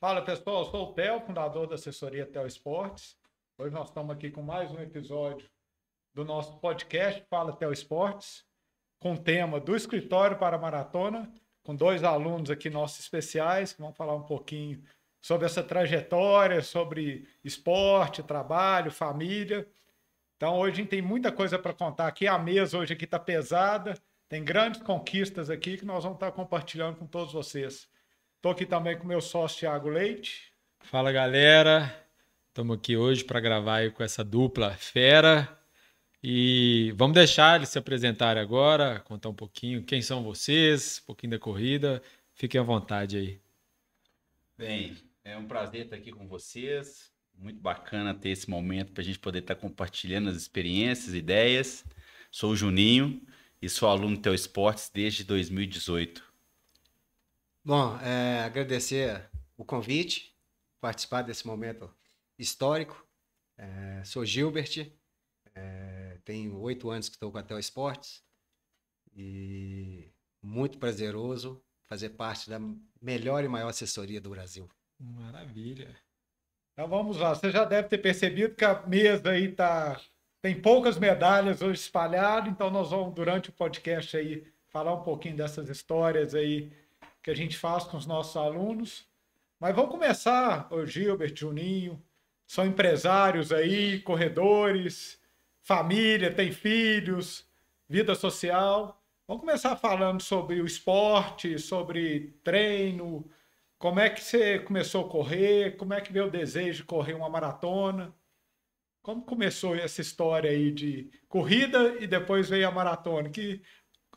Fala pessoal, Eu sou o Theo, fundador da assessoria Theo Esportes. Hoje nós estamos aqui com mais um episódio do nosso podcast Fala Theo Esportes, com o tema do escritório para a maratona, com dois alunos aqui nossos especiais que vão falar um pouquinho sobre essa trajetória, sobre esporte, trabalho, família. Então hoje a gente tem muita coisa para contar aqui. A mesa hoje aqui está pesada, tem grandes conquistas aqui que nós vamos estar tá compartilhando com todos vocês. Estou aqui também com meu sócio Thiago Leite. Fala galera, estamos aqui hoje para gravar com essa dupla fera. E vamos deixar eles se apresentarem agora, contar um pouquinho quem são vocês, um pouquinho da corrida. Fiquem à vontade aí. Bem, é um prazer estar aqui com vocês. Muito bacana ter esse momento para a gente poder estar tá compartilhando as experiências, ideias. Sou o Juninho e sou aluno Teu Esportes desde 2018. Bom, é, agradecer o convite, participar desse momento histórico. É, sou Gilbert, é, tenho oito anos que estou com a Tel Esportes e muito prazeroso fazer parte da melhor e maior assessoria do Brasil. Maravilha. Então vamos lá. Você já deve ter percebido que a mesa aí tá tem poucas medalhas hoje espalhadas, então nós vamos durante o podcast aí falar um pouquinho dessas histórias aí que a gente faz com os nossos alunos. Mas vamos começar, o Gilbert, Juninho, são empresários aí, corredores, família, tem filhos, vida social. Vamos começar falando sobre o esporte, sobre treino, como é que você começou a correr? Como é que veio o desejo de correr uma maratona? Como começou essa história aí de corrida e depois veio a maratona? Que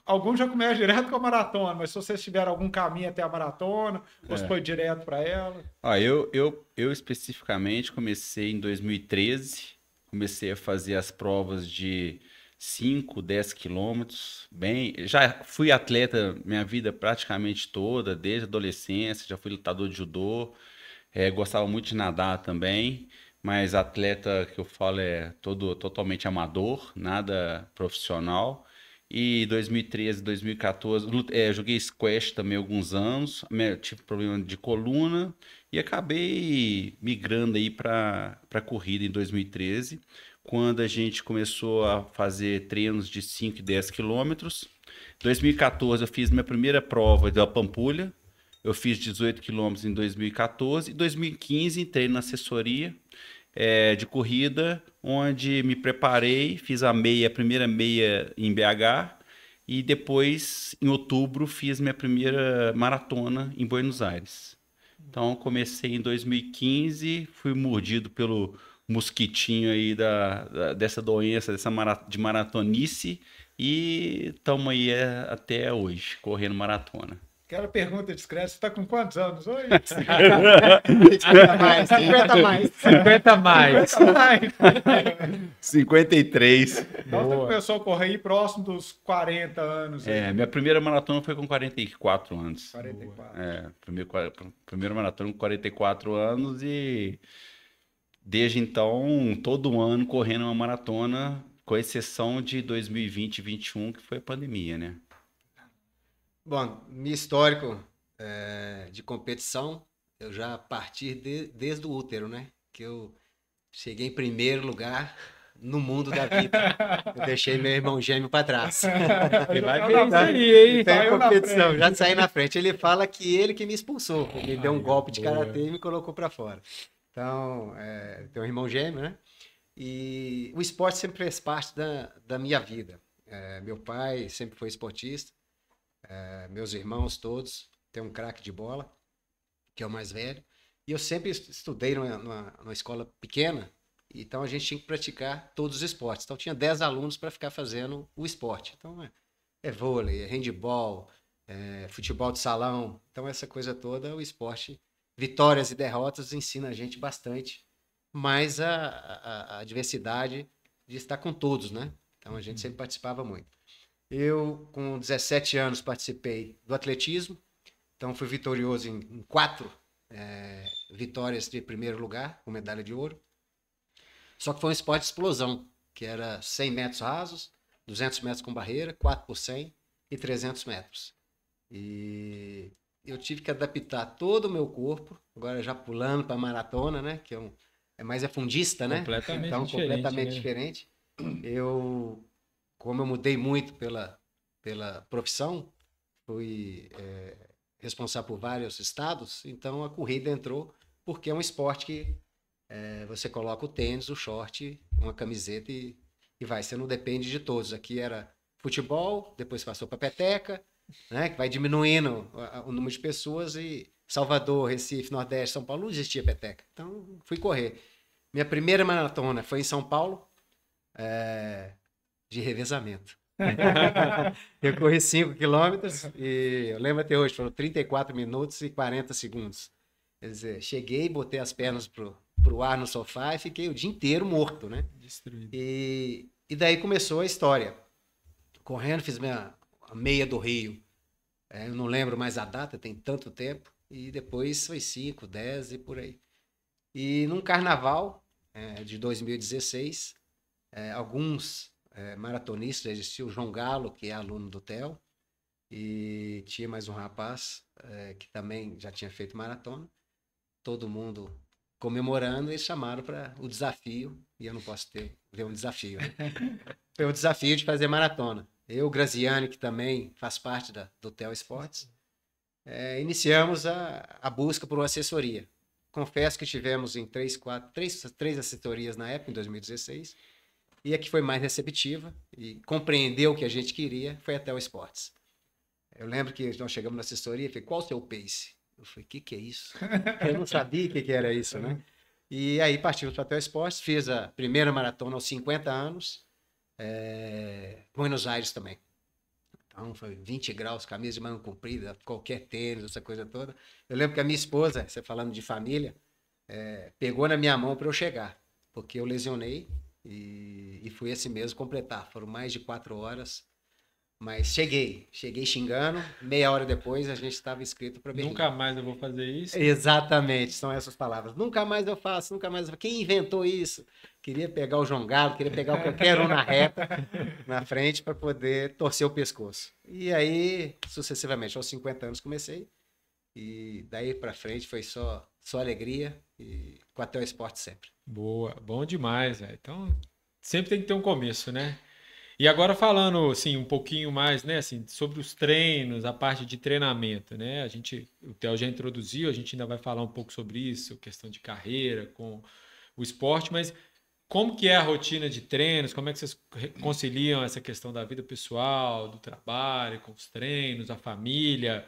alguns já começam direto com a maratona, mas se vocês tiveram algum caminho até a maratona, é. ou foi direto para ela? Ah, eu, eu, eu especificamente comecei em 2013, comecei a fazer as provas de 5, 10 quilômetros, bem. Já fui atleta minha vida praticamente toda, desde adolescência, já fui lutador de judô, é, gostava muito de nadar também, mas atleta que eu falo é todo totalmente amador, nada profissional. E 2013, 2014, é, joguei squash também alguns anos, tive problema de coluna e acabei migrando aí para corrida em 2013 quando a gente começou a fazer treinos de 5 e 10 quilômetros. Em 2014 eu fiz minha primeira prova da Pampulha. Eu fiz 18 quilômetros em 2014. Em 2015 entrei na assessoria é, de corrida, onde me preparei, fiz a meia, a primeira meia em BH. E depois, em outubro, fiz minha primeira maratona em Buenos Aires. Então, comecei em 2015, fui mordido pelo mosquitinho aí da, da dessa doença, dessa mara, de maratonice. E estamos aí é, até hoje, correndo maratona. Quero pergunta discreta, você está com quantos anos hoje? 50 mais. 50 mais. 50 mais. 53. Então Boa. começou a correr aí próximo dos 40 anos. Aí. É, minha primeira maratona foi com 44 anos. 44. É, primeira maratona com 44 anos e desde então, todo ano correndo uma maratona, com exceção de 2020 e 2021, que foi a pandemia, né? Bom, meu histórico é, de competição, eu já parti de, desde o útero, né? Que eu cheguei em primeiro lugar no mundo da vida. Eu deixei meu irmão gêmeo para trás. Ele vai ver, Tem competição, já saí na frente. Ele fala que ele que me expulsou, me deu um golpe de karatê e me colocou para fora. Então, é, tenho um irmão gêmeo, né? E o esporte sempre fez parte da, da minha vida. É, meu pai sempre foi esportista, é, meus irmãos todos, tem um craque de bola, que é o mais velho. E eu sempre estudei numa, numa, numa, escola pequena, então a gente tinha que praticar todos os esportes. Então tinha 10 alunos para ficar fazendo o esporte. Então é, é vôlei, é handball, é futebol de salão. Então essa coisa toda, o esporte vitórias e derrotas ensina a gente bastante, mais a, a, a diversidade de estar com todos, né? Então a gente uhum. sempre participava muito. Eu, com 17 anos, participei do atletismo, então fui vitorioso em, em quatro é, vitórias de primeiro lugar, com medalha de ouro. Só que foi um esporte de explosão, que era 100 metros rasos, 200 metros com barreira, 4 por 100 e 300 metros. E eu tive que adaptar todo o meu corpo, agora já pulando para maratona, né? Que é, um, é mais é fundista, né? Completamente então, diferente, completamente né? diferente. Eu, como eu mudei muito pela, pela profissão, fui é, responsável por vários estados, então a corrida entrou porque é um esporte que é, você coloca o tênis, o short, uma camiseta e, e vai. Você não depende de todos. Aqui era futebol, depois passou para peteca, né? que vai diminuindo o, o número de pessoas e Salvador, Recife, Nordeste, São Paulo, não existia peteca. Então, fui correr. Minha primeira maratona foi em São Paulo, é, de revezamento. eu corri 5 quilômetros e eu lembro até hoje, foram 34 minutos e 40 segundos. Quer dizer, cheguei, botei as pernas pro, pro ar no sofá e fiquei o dia inteiro morto, né? Destruído. E, e daí começou a história. Correndo, fiz minha a meia do Rio. É, eu não lembro mais a data, tem tanto tempo. E depois foi 5, 10 e por aí. E num carnaval é, de 2016, é, alguns é, maratonistas, existiu o João Galo, que é aluno do TEL, e tinha mais um rapaz é, que também já tinha feito maratona. Todo mundo comemorando e chamaram para o desafio, e eu não posso ter, ver um desafio. Né? Foi o desafio de fazer maratona eu, Graziane, que também faz parte da, do Tel Esportes, é, iniciamos a, a busca por uma assessoria. Confesso que tivemos em três, quatro, três, três assessorias na época, em 2016, e a que foi mais receptiva e compreendeu o que a gente queria foi a Tel Esportes. Eu lembro que nós chegamos na assessoria e falei, qual o seu pace? Eu falei, o que, que é isso? Eu não sabia o que, que era isso, né? E aí partimos para a Tel Esportes, fiz a primeira maratona aos 50 anos, é, Buenos Aires também. Então, foi 20 graus, camisa de manga comprida, qualquer tênis, essa coisa toda. Eu lembro que a minha esposa, você falando de família, é, pegou na minha mão para eu chegar, porque eu lesionei e, e fui esse mesmo completar. Foram mais de quatro horas mas cheguei, cheguei xingando. Meia hora depois a gente estava escrito para Berlim. Nunca mais eu vou fazer isso. Exatamente, são essas palavras. Nunca mais eu faço, nunca mais eu faço. Quem inventou isso? Queria pegar o João Galo, queria pegar o qualquer um na reta, na frente, para poder torcer o pescoço. E aí, sucessivamente, aos 50 anos comecei. E daí para frente foi só, só alegria e o Esporte sempre. Boa, bom demais, velho. Então sempre tem que ter um começo, né? E agora falando assim um pouquinho mais, né, assim, sobre os treinos, a parte de treinamento, né? A gente, o Theo já introduziu, a gente ainda vai falar um pouco sobre isso, questão de carreira com o esporte, mas como que é a rotina de treinos? Como é que vocês conciliam essa questão da vida pessoal, do trabalho, com os treinos, a família,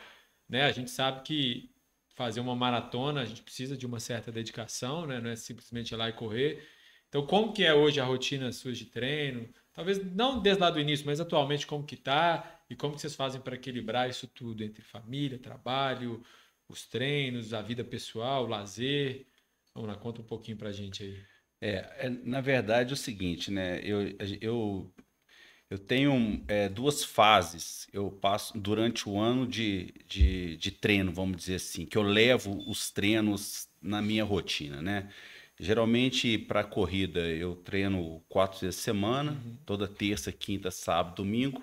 né? A gente sabe que fazer uma maratona, a gente precisa de uma certa dedicação, né? Não é simplesmente ir lá e correr. Então, como que é hoje a rotina sua de treino? Talvez não desde lá do início, mas atualmente como que tá e como que vocês fazem para equilibrar isso tudo entre família, trabalho, os treinos, a vida pessoal, o lazer. Vamos lá, conta um pouquinho pra gente aí. É, é na verdade é o seguinte, né? Eu, eu, eu tenho é, duas fases. Eu passo durante o ano de, de, de treino, vamos dizer assim, que eu levo os treinos na minha rotina, né? Geralmente, para corrida, eu treino quatro vezes a semana, uhum. toda terça, quinta, sábado, domingo.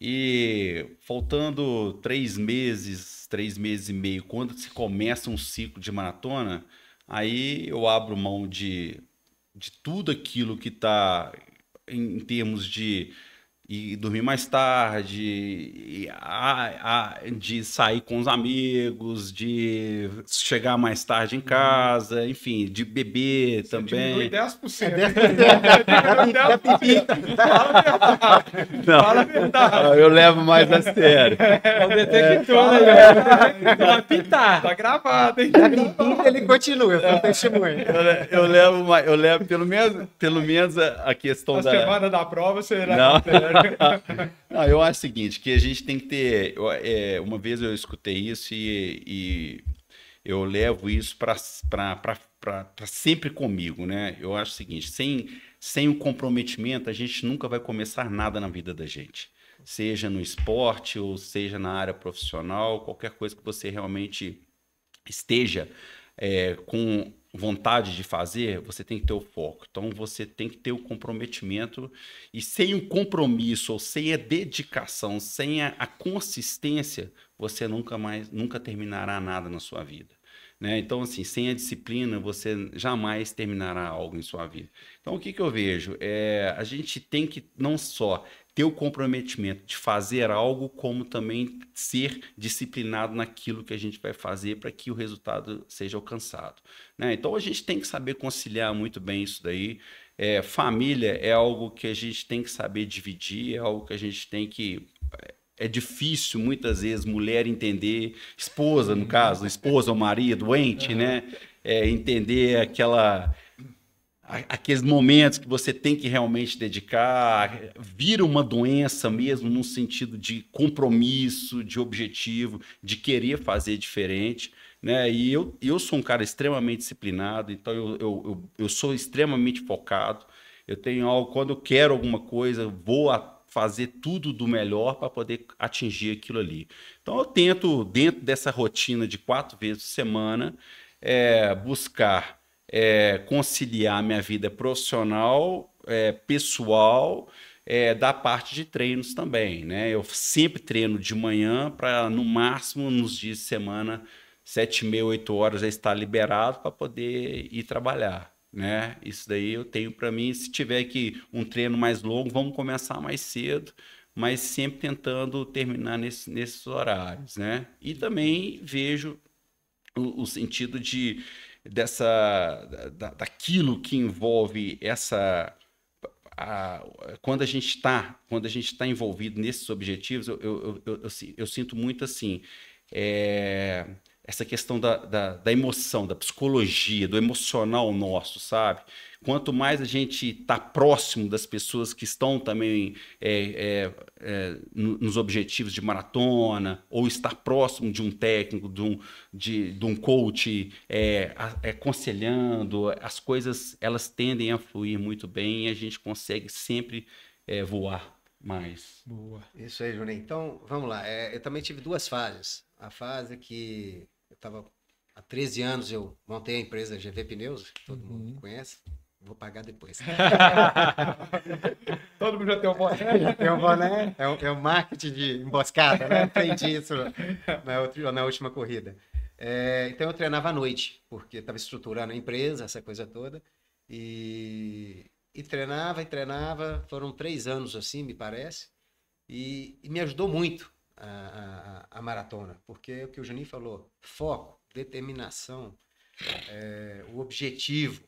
E faltando três meses, três meses e meio, quando se começa um ciclo de maratona, aí eu abro mão de, de tudo aquilo que está em, em termos de e dormir mais tarde, a, a, de sair com os amigos, de chegar mais tarde em casa, enfim, de beber Você também. 10%. É 10%. É é Fala a verdade. Eu levo mais a sério. É o detector, é. né? Vai pitar. Tá gravado, hein? Tá ele continua, eu tenho testemunho. Eu levo, eu levo pelo menos, pelo menos a questão da... semana da prova, será? Não, eu acho o seguinte, que a gente tem que ter. É, uma vez eu escutei isso e, e eu levo isso para sempre comigo, né? Eu acho o seguinte: sem, sem o comprometimento, a gente nunca vai começar nada na vida da gente. Seja no esporte ou seja na área profissional, qualquer coisa que você realmente esteja é, com vontade de fazer, você tem que ter o foco. Então você tem que ter o comprometimento e sem o compromisso, ou sem a dedicação, sem a, a consistência, você nunca mais nunca terminará nada na sua vida. Né? Então, assim, sem a disciplina, você jamais terminará algo em sua vida. Então, o que, que eu vejo? É, a gente tem que não só ter o comprometimento de fazer algo, como também ser disciplinado naquilo que a gente vai fazer para que o resultado seja alcançado. Né? Então a gente tem que saber conciliar muito bem isso daí. É, família é algo que a gente tem que saber dividir, é algo que a gente tem que é, é difícil muitas vezes mulher entender, esposa no caso, esposa ou marido, doente, né? É, entender aquela aqueles momentos que você tem que realmente dedicar, vira uma doença mesmo no sentido de compromisso, de objetivo, de querer fazer diferente. Né? E eu, eu sou um cara extremamente disciplinado, então eu, eu, eu, eu sou extremamente focado. Eu tenho algo, quando eu quero alguma coisa, vou a, fazer tudo do melhor para poder atingir aquilo ali. Então eu tento, dentro dessa rotina de quatro vezes por semana, é, buscar é, conciliar minha vida profissional, é, pessoal, é, da parte de treinos também. Né? Eu sempre treino de manhã para, no máximo, nos dias de semana, sete meia, oito horas, já estar liberado para poder ir trabalhar. Né? Isso daí eu tenho para mim. Se tiver que um treino mais longo, vamos começar mais cedo, mas sempre tentando terminar nesse, nesses horários, né? E também vejo o, o sentido de dessa da, daquilo que envolve essa a, quando a gente está quando a gente está envolvido nesses objetivos eu eu, eu, eu, eu, sinto muito assim é, essa questão da, da, da, emoção, da psicologia, do emocional nosso, sabe? Quanto mais a gente está próximo das pessoas que estão também é, é, é, nos objetivos de maratona, ou estar próximo de um técnico, de um, de, de um coach, é, é aconselhando, as coisas elas tendem a fluir muito bem e a gente consegue sempre é, voar mais. Boa. Isso aí, Júnior. Então, vamos lá. eu também tive duas fases a fase que estava há 13 anos, eu montei a empresa GV Pneus, todo uhum. mundo conhece. Vou pagar depois. todo mundo já tem um boné. Já tem um boné. É o, é marketing de emboscada, né? Aprendi isso na, outra, na última corrida. É, então eu treinava à noite, porque estava estruturando a empresa, essa coisa toda. E, e treinava e treinava. Foram três anos assim, me parece. e, e me ajudou muito a, a, maratona, porque o que o Juninho falou, foco, determinação, é, o objetivo,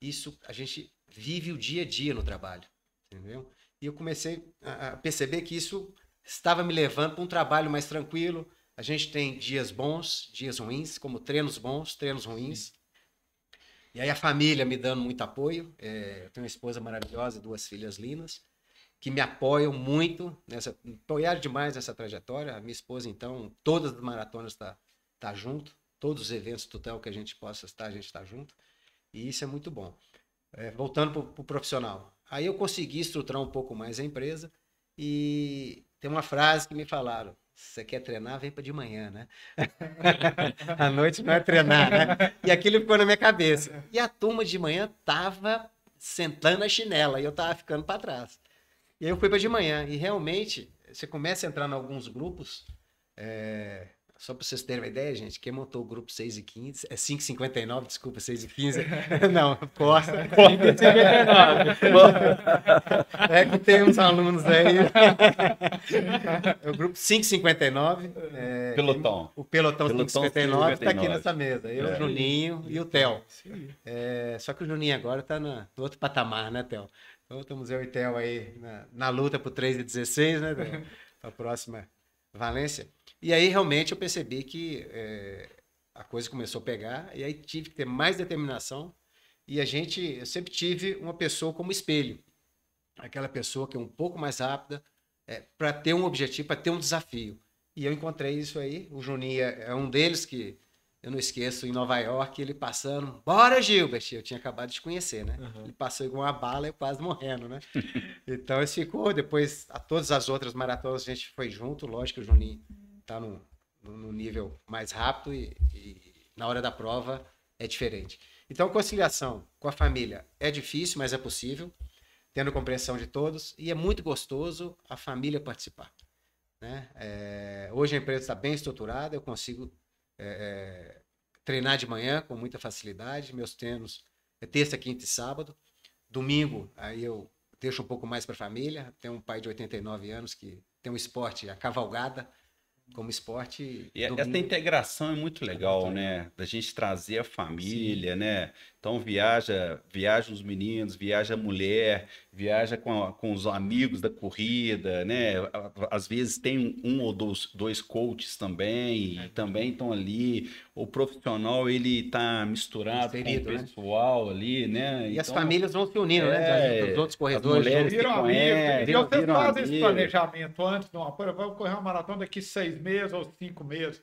isso a gente vive o dia a dia no trabalho, entendeu? E eu comecei a perceber que isso estava me levando para um trabalho mais tranquilo. A gente tem dias bons, dias ruins, como treinos bons, treinos ruins. E aí a família me dando muito apoio. É, eu tenho uma esposa maravilhosa e duas filhas lindas que me apoiam muito nessa, apoiaram demais essa trajetória. A minha esposa, então, todas as maratonas tá tá junto, todos os eventos tutel que a gente possa estar, a gente está junto. E isso é muito bom. É, voltando para o profissional. Aí eu consegui estruturar um pouco mais a empresa e tem uma frase que me falaram: você quer treinar, vem para de manhã, né? A noite não é treinar, né? E aquilo ficou na minha cabeça. E a turma de manhã tava sentando a chinela e eu tava ficando para trás. E aí eu fui para de manhã. E realmente, você começa a entrar em alguns grupos. É... Só para vocês terem uma ideia, gente, quem montou o grupo 6 e 15, é 5 e 59, desculpa, 6 e 15, não, Costa. 5 e 59. é que tem uns alunos aí. É o grupo 5 e 59. É, pelotão. O pelotão, 5 e 59 está aqui nessa mesa. Eu, é. Juninho e o Theo. É, só que o Juninho agora está no outro patamar, né, Theo? Outro então, Museu Itel aí na, na luta por 3 de 16, né? Para a próxima Valência. E aí realmente eu percebi que é, a coisa começou a pegar e aí tive que ter mais determinação. E a gente, eu sempre tive uma pessoa como espelho, aquela pessoa que é um pouco mais rápida é, para ter um objetivo, para ter um desafio. E eu encontrei isso aí. O Juninho é, é um deles que eu não esqueço, em Nova York, ele passando, bora Gilbert, eu tinha acabado de conhecer, né? Uhum. Ele passou igual uma bala, e quase morrendo, né? então isso ficou, depois a todas as outras maratonas a gente foi junto, lógico que o Juninho tá num, nível mais rápido e, e na hora da prova é diferente. Então conciliação com a família é difícil, mas é possível, tendo compreensão de todos, e é muito gostoso a família participar. Né? É, hoje a empresa está bem estruturada, eu consigo é, é, treinar de manhã com muita facilidade. Meus treinos é terça, quinta e sábado. Domingo, aí eu deixo um pouco mais para a família. Tenho um pai de 89 anos que tem um esporte, a cavalgada, como esporte. E domingo. essa integração é muito é legal, é muito né? legal. né? Da gente trazer a família, Sim. né? Então viaja, viaja os meninos, viaja a mulher, viaja com, a, com os amigos da corrida, né? Às vezes tem um, ou dois, dois coaches também, e é. também estão ali. O profissional ele está misturado com o né? pessoal né? ali, né? E então, as famílias vão se unindo, né? é, né? Os outros corredores. Mulheres viram amigos. esse planejamento antes de uma prova, vamos correr uma maratona daqui seis meses ou cinco meses.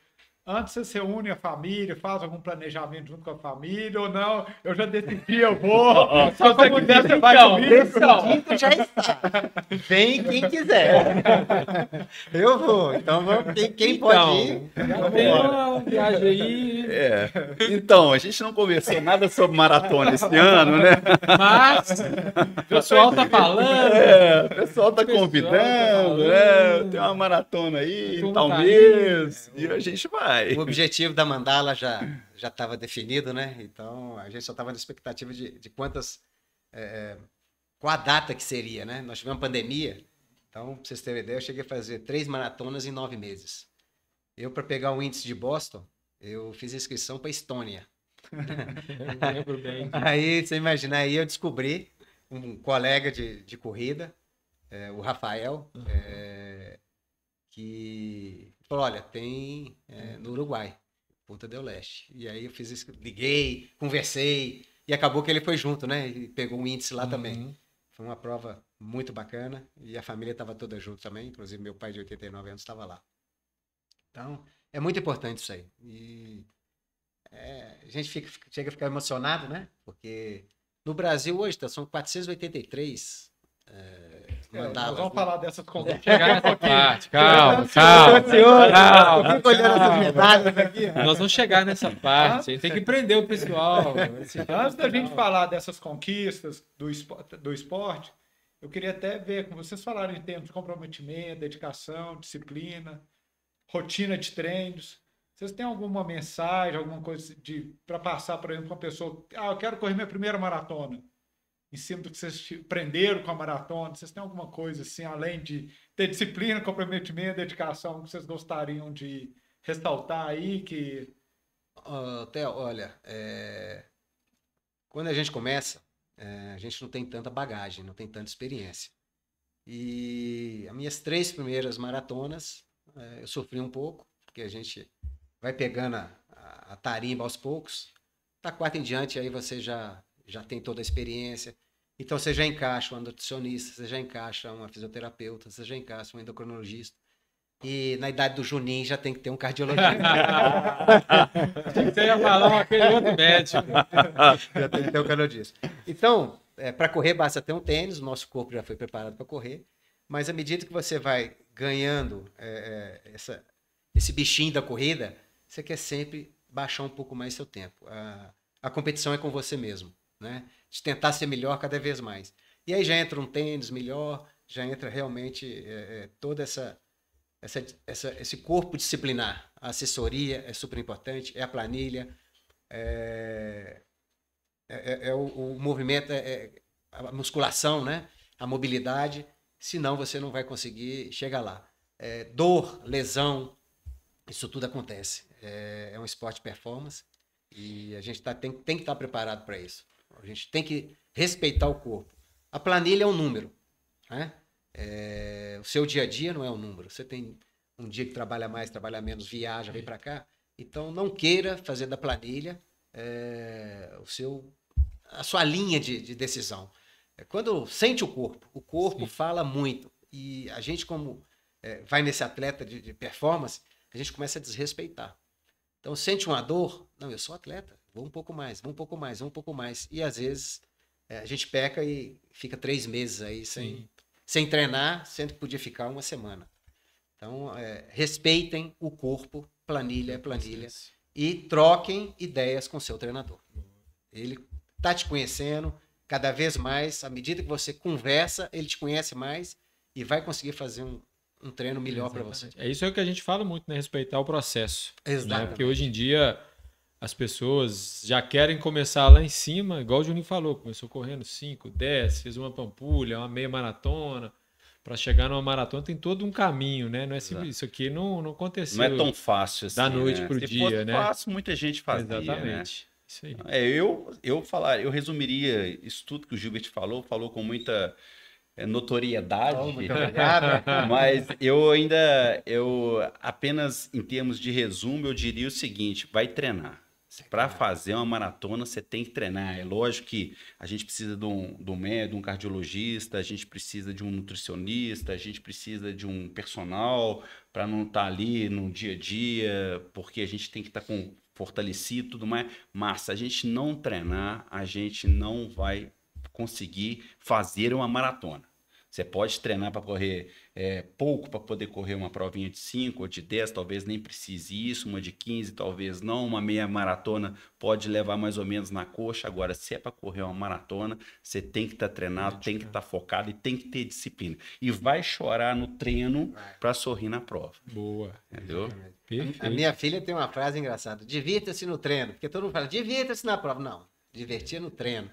Antes você se une a família, faz algum planejamento junto com a família ou não? Eu já decidi, eu vou. Oh, oh. Só se você quiser, você vai então, comigo. Então. Decidido já está. Vem quem quiser. Eu vou. Então, quem, quem então, pode ir? Tem uma viagem aí. É. Então, a gente não conversou nada sobre maratona esse ano, né? Mas o pessoal tá falando. É, o pessoal tá, tá convidando. Tá né? Tem uma maratona aí, tal tá mês. E a gente vai o objetivo da mandala já já estava definido, né? Então a gente só estava na expectativa de, de quantas. É, é, qual a data que seria, né? Nós tivemos pandemia, então, pra vocês terem ideia, eu cheguei a fazer três maratonas em nove meses. Eu, para pegar o índice de Boston, eu fiz inscrição para Estônia. eu lembro bem. Aí, você imagina. aí eu descobri um colega de, de corrida, é, o Rafael, uhum. é, que Falou, olha, tem é, no Uruguai, Punta del Leste. E aí eu fiz isso, liguei, conversei, e acabou que ele foi junto, né? E pegou um índice lá uhum. também. Foi uma prova muito bacana, e a família estava toda junto também, inclusive meu pai de 89 anos estava lá. Então, é muito importante isso aí. E é, a gente fica, chega a ficar emocionado, né? Porque no Brasil hoje tá, são 483 é, é, Mandava. Nós vamos falar dessas contas. Chegar nessa parte. Calma, calma. calma, calma. Nós vamos chegar nessa parte. tem que prender o pessoal. Antes da gente falar dessas conquistas do esporte, do esporte, eu queria até ver, como vocês falaram em termos de comprometimento, dedicação, disciplina, rotina de treinos. Vocês têm alguma mensagem, alguma coisa para passar, por exemplo, para uma pessoa? Ah, eu quero correr minha primeira maratona em cima do que vocês prenderam com a maratona? Vocês têm alguma coisa assim, além de ter disciplina, comprometimento, dedicação, que vocês gostariam de ressaltar aí que... Uh, Theo, olha, é... quando a gente começa, é... a gente não tem tanta bagagem, não tem tanta experiência. E as minhas três primeiras maratonas, é... eu sofri um pouco, porque a gente vai pegando a, a tarimba aos poucos. Da quarta em diante, aí você já já tem toda a experiência. Então você já encaixa um nutricionista, você já encaixa uma fisioterapeuta, você já encaixa um endocrinologista. E na idade do Juninho já tem que ter um cardiologista. você ia falar um aquele outro médico. já tem que ter um cardiologista. Então, é, para correr basta ter um tênis, o nosso corpo já foi preparado para correr. Mas à medida que você vai ganhando é, é, essa, esse bichinho da corrida, você quer sempre baixar um pouco mais seu tempo. A, a competição é com você mesmo né? De tentar ser melhor cada vez mais. E aí já entra um tênis melhor, já entra realmente é, é, toda essa, essa, essa, esse corpo disciplinar. A assessoria é super importante, é a planilha, é, é, é, é o, o, movimento, é, é, a musculação, né? A mobilidade, senão você não vai conseguir chegar lá. dor, lesão, isso tudo acontece. É, um esporte performance e a gente tá, tem, tem que estar tá preparado para isso. A gente tem que respeitar o corpo. A planilha é um número. Né? É, o seu dia a dia não é um número. Você tem um dia que trabalha mais, trabalha menos, viaja, vem para cá. Então não queira fazer da planilha é, o seu, a sua linha de, de, decisão. É quando sente o corpo, o corpo Sim. fala muito. E a gente, como é, vai nesse atleta de, de performance, a gente começa a desrespeitar. Então sente uma dor, não, eu sou atleta vou um pouco mais, vou um pouco mais, vou um pouco mais. E às vezes é, a gente peca e fica três meses aí sem, sem treinar, sendo que podia ficar uma semana. Então, é, respeitem o corpo, planilha é planilha, e troquem ideias com seu treinador. Ele tá te conhecendo cada vez mais, à medida que você conversa, ele te conhece mais e vai conseguir fazer um, um treino melhor para você. É isso é o que a gente fala muito, né? Respeitar o processo. Exato. Né? Porque hoje em dia as pessoas já querem começar lá em cima, igual o Juninho falou, começou correndo 5, 10, fez uma pampulha, uma meia maratona. Para chegar numa maratona tem todo um caminho, né? Não é simples, isso aqui não, não aconteceu. Não é tão fácil assim. Da noite né? pro Se dia, fosse né? fácil, muita gente faz né? Exatamente. Né? Isso aí. É, eu, eu falar, eu resumiria isso tudo que o Gilbert falou, falou com muita é, notoriedade, mas eu ainda, eu apenas em termos de resumo, eu diria o seguinte: vai treinar. Para fazer uma maratona, você tem que treinar. É lógico que a gente precisa de um, de um médico, de um cardiologista, a gente precisa de um nutricionista, a gente precisa de um personal para não estar tá ali no dia a dia, porque a gente tem que estar tá com fortalecido tudo mais. Mas se a gente não treinar, a gente não vai conseguir fazer uma maratona. Você pode treinar para correr é, pouco para poder correr uma provinha de 5 ou de 10, talvez nem precise isso, uma de 15, talvez não, uma meia maratona pode levar mais ou menos na coxa. Agora, se é para correr uma maratona, você tem que estar tá treinado, tem que estar tá focado e tem que ter disciplina. E vai chorar no treino para sorrir na prova. Boa. Entendeu? A minha filha tem uma frase engraçada: divirta-se no treino, porque todo mundo fala, divirta-se na prova. Não, divertir é no treino.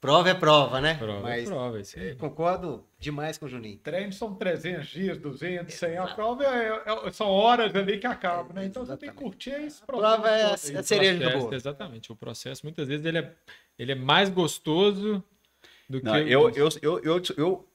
Prova é prova, né? Prova é Mas é prova, isso aí. É, concordo demais com o Juninho. Treino são 300 dias, 200, 100. A prova é, é, é, são horas ali que acabam, né? Então exatamente. você tem que curtir esse processo. prova é a, cereja do bolo. Exatamente. O processo, muitas vezes, ele é, ele é mais gostoso do Não, que... Eu, eu, eu, eu, eu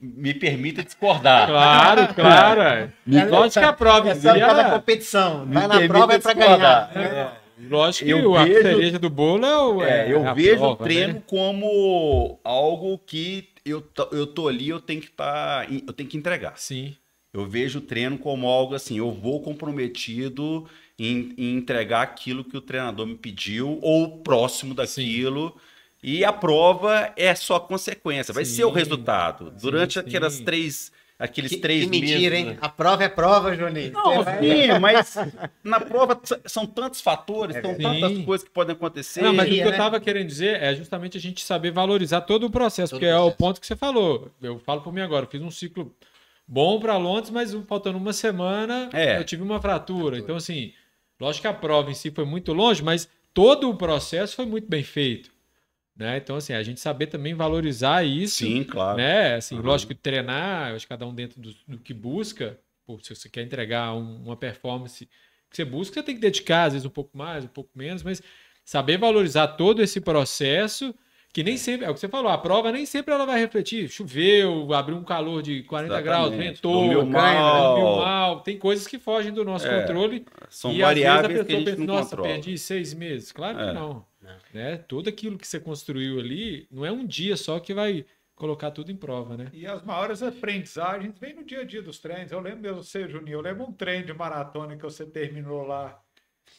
me permita discordar. Claro, claro. Lógico que a prova... Essa, a competição. Vai na prova é para ganhar. É. Lógico eu que vejo, a cereja do bolo é, o, é, é Eu vejo prova, o treino né? como algo que eu, eu tô ali, eu tenho que estar. Tá, eu tenho que entregar. Sim. Eu vejo o treino como algo assim, eu vou comprometido em, em entregar aquilo que o treinador me pediu, ou próximo daquilo. Sim. E a prova é só consequência, vai sim, ser o resultado. Durante sim, aquelas três aqueles que, três que mentira, meses. hein? Né? A prova é prova, Juninho. Não, sim, mas na prova são tantos fatores, é, são sim. tantas coisas que podem acontecer. Não, mas o que eu estava né? querendo dizer é justamente a gente saber valorizar todo o processo, todo porque processo. é o ponto que você falou. Eu falo por mim agora, eu fiz um ciclo bom para Londres, mas faltando uma semana é. eu tive uma fratura. Então, assim, lógico que a prova em si foi muito longe, mas todo o processo foi muito bem feito. Né? Então, assim, a gente saber também valorizar isso. Sim, claro. Né? Assim, uhum. Lógico, treinar, acho que cada um dentro do, do que busca. Pô, se você quer entregar um, uma performance que você busca, você tem que dedicar, às vezes, um pouco mais, um pouco menos, mas saber valorizar todo esse processo, que nem é. sempre, é o que você falou, a prova nem sempre ela vai refletir. Choveu, abriu um calor de 40 Exatamente. graus, ventou, caiu, né? mal. mal. Tem coisas que fogem do nosso é, controle. São e variáveis às vezes a pessoa que a gente pensa, nossa, controla. perdi seis meses. Claro é. que não. Né? Tudo aquilo que você construiu ali, não é um dia só que vai colocar tudo em prova, né? E as maiores aprendizagens vem no dia a dia dos treinos. Eu lembro mesmo, você, Juninho, eu lembro um treino de maratona que você terminou lá.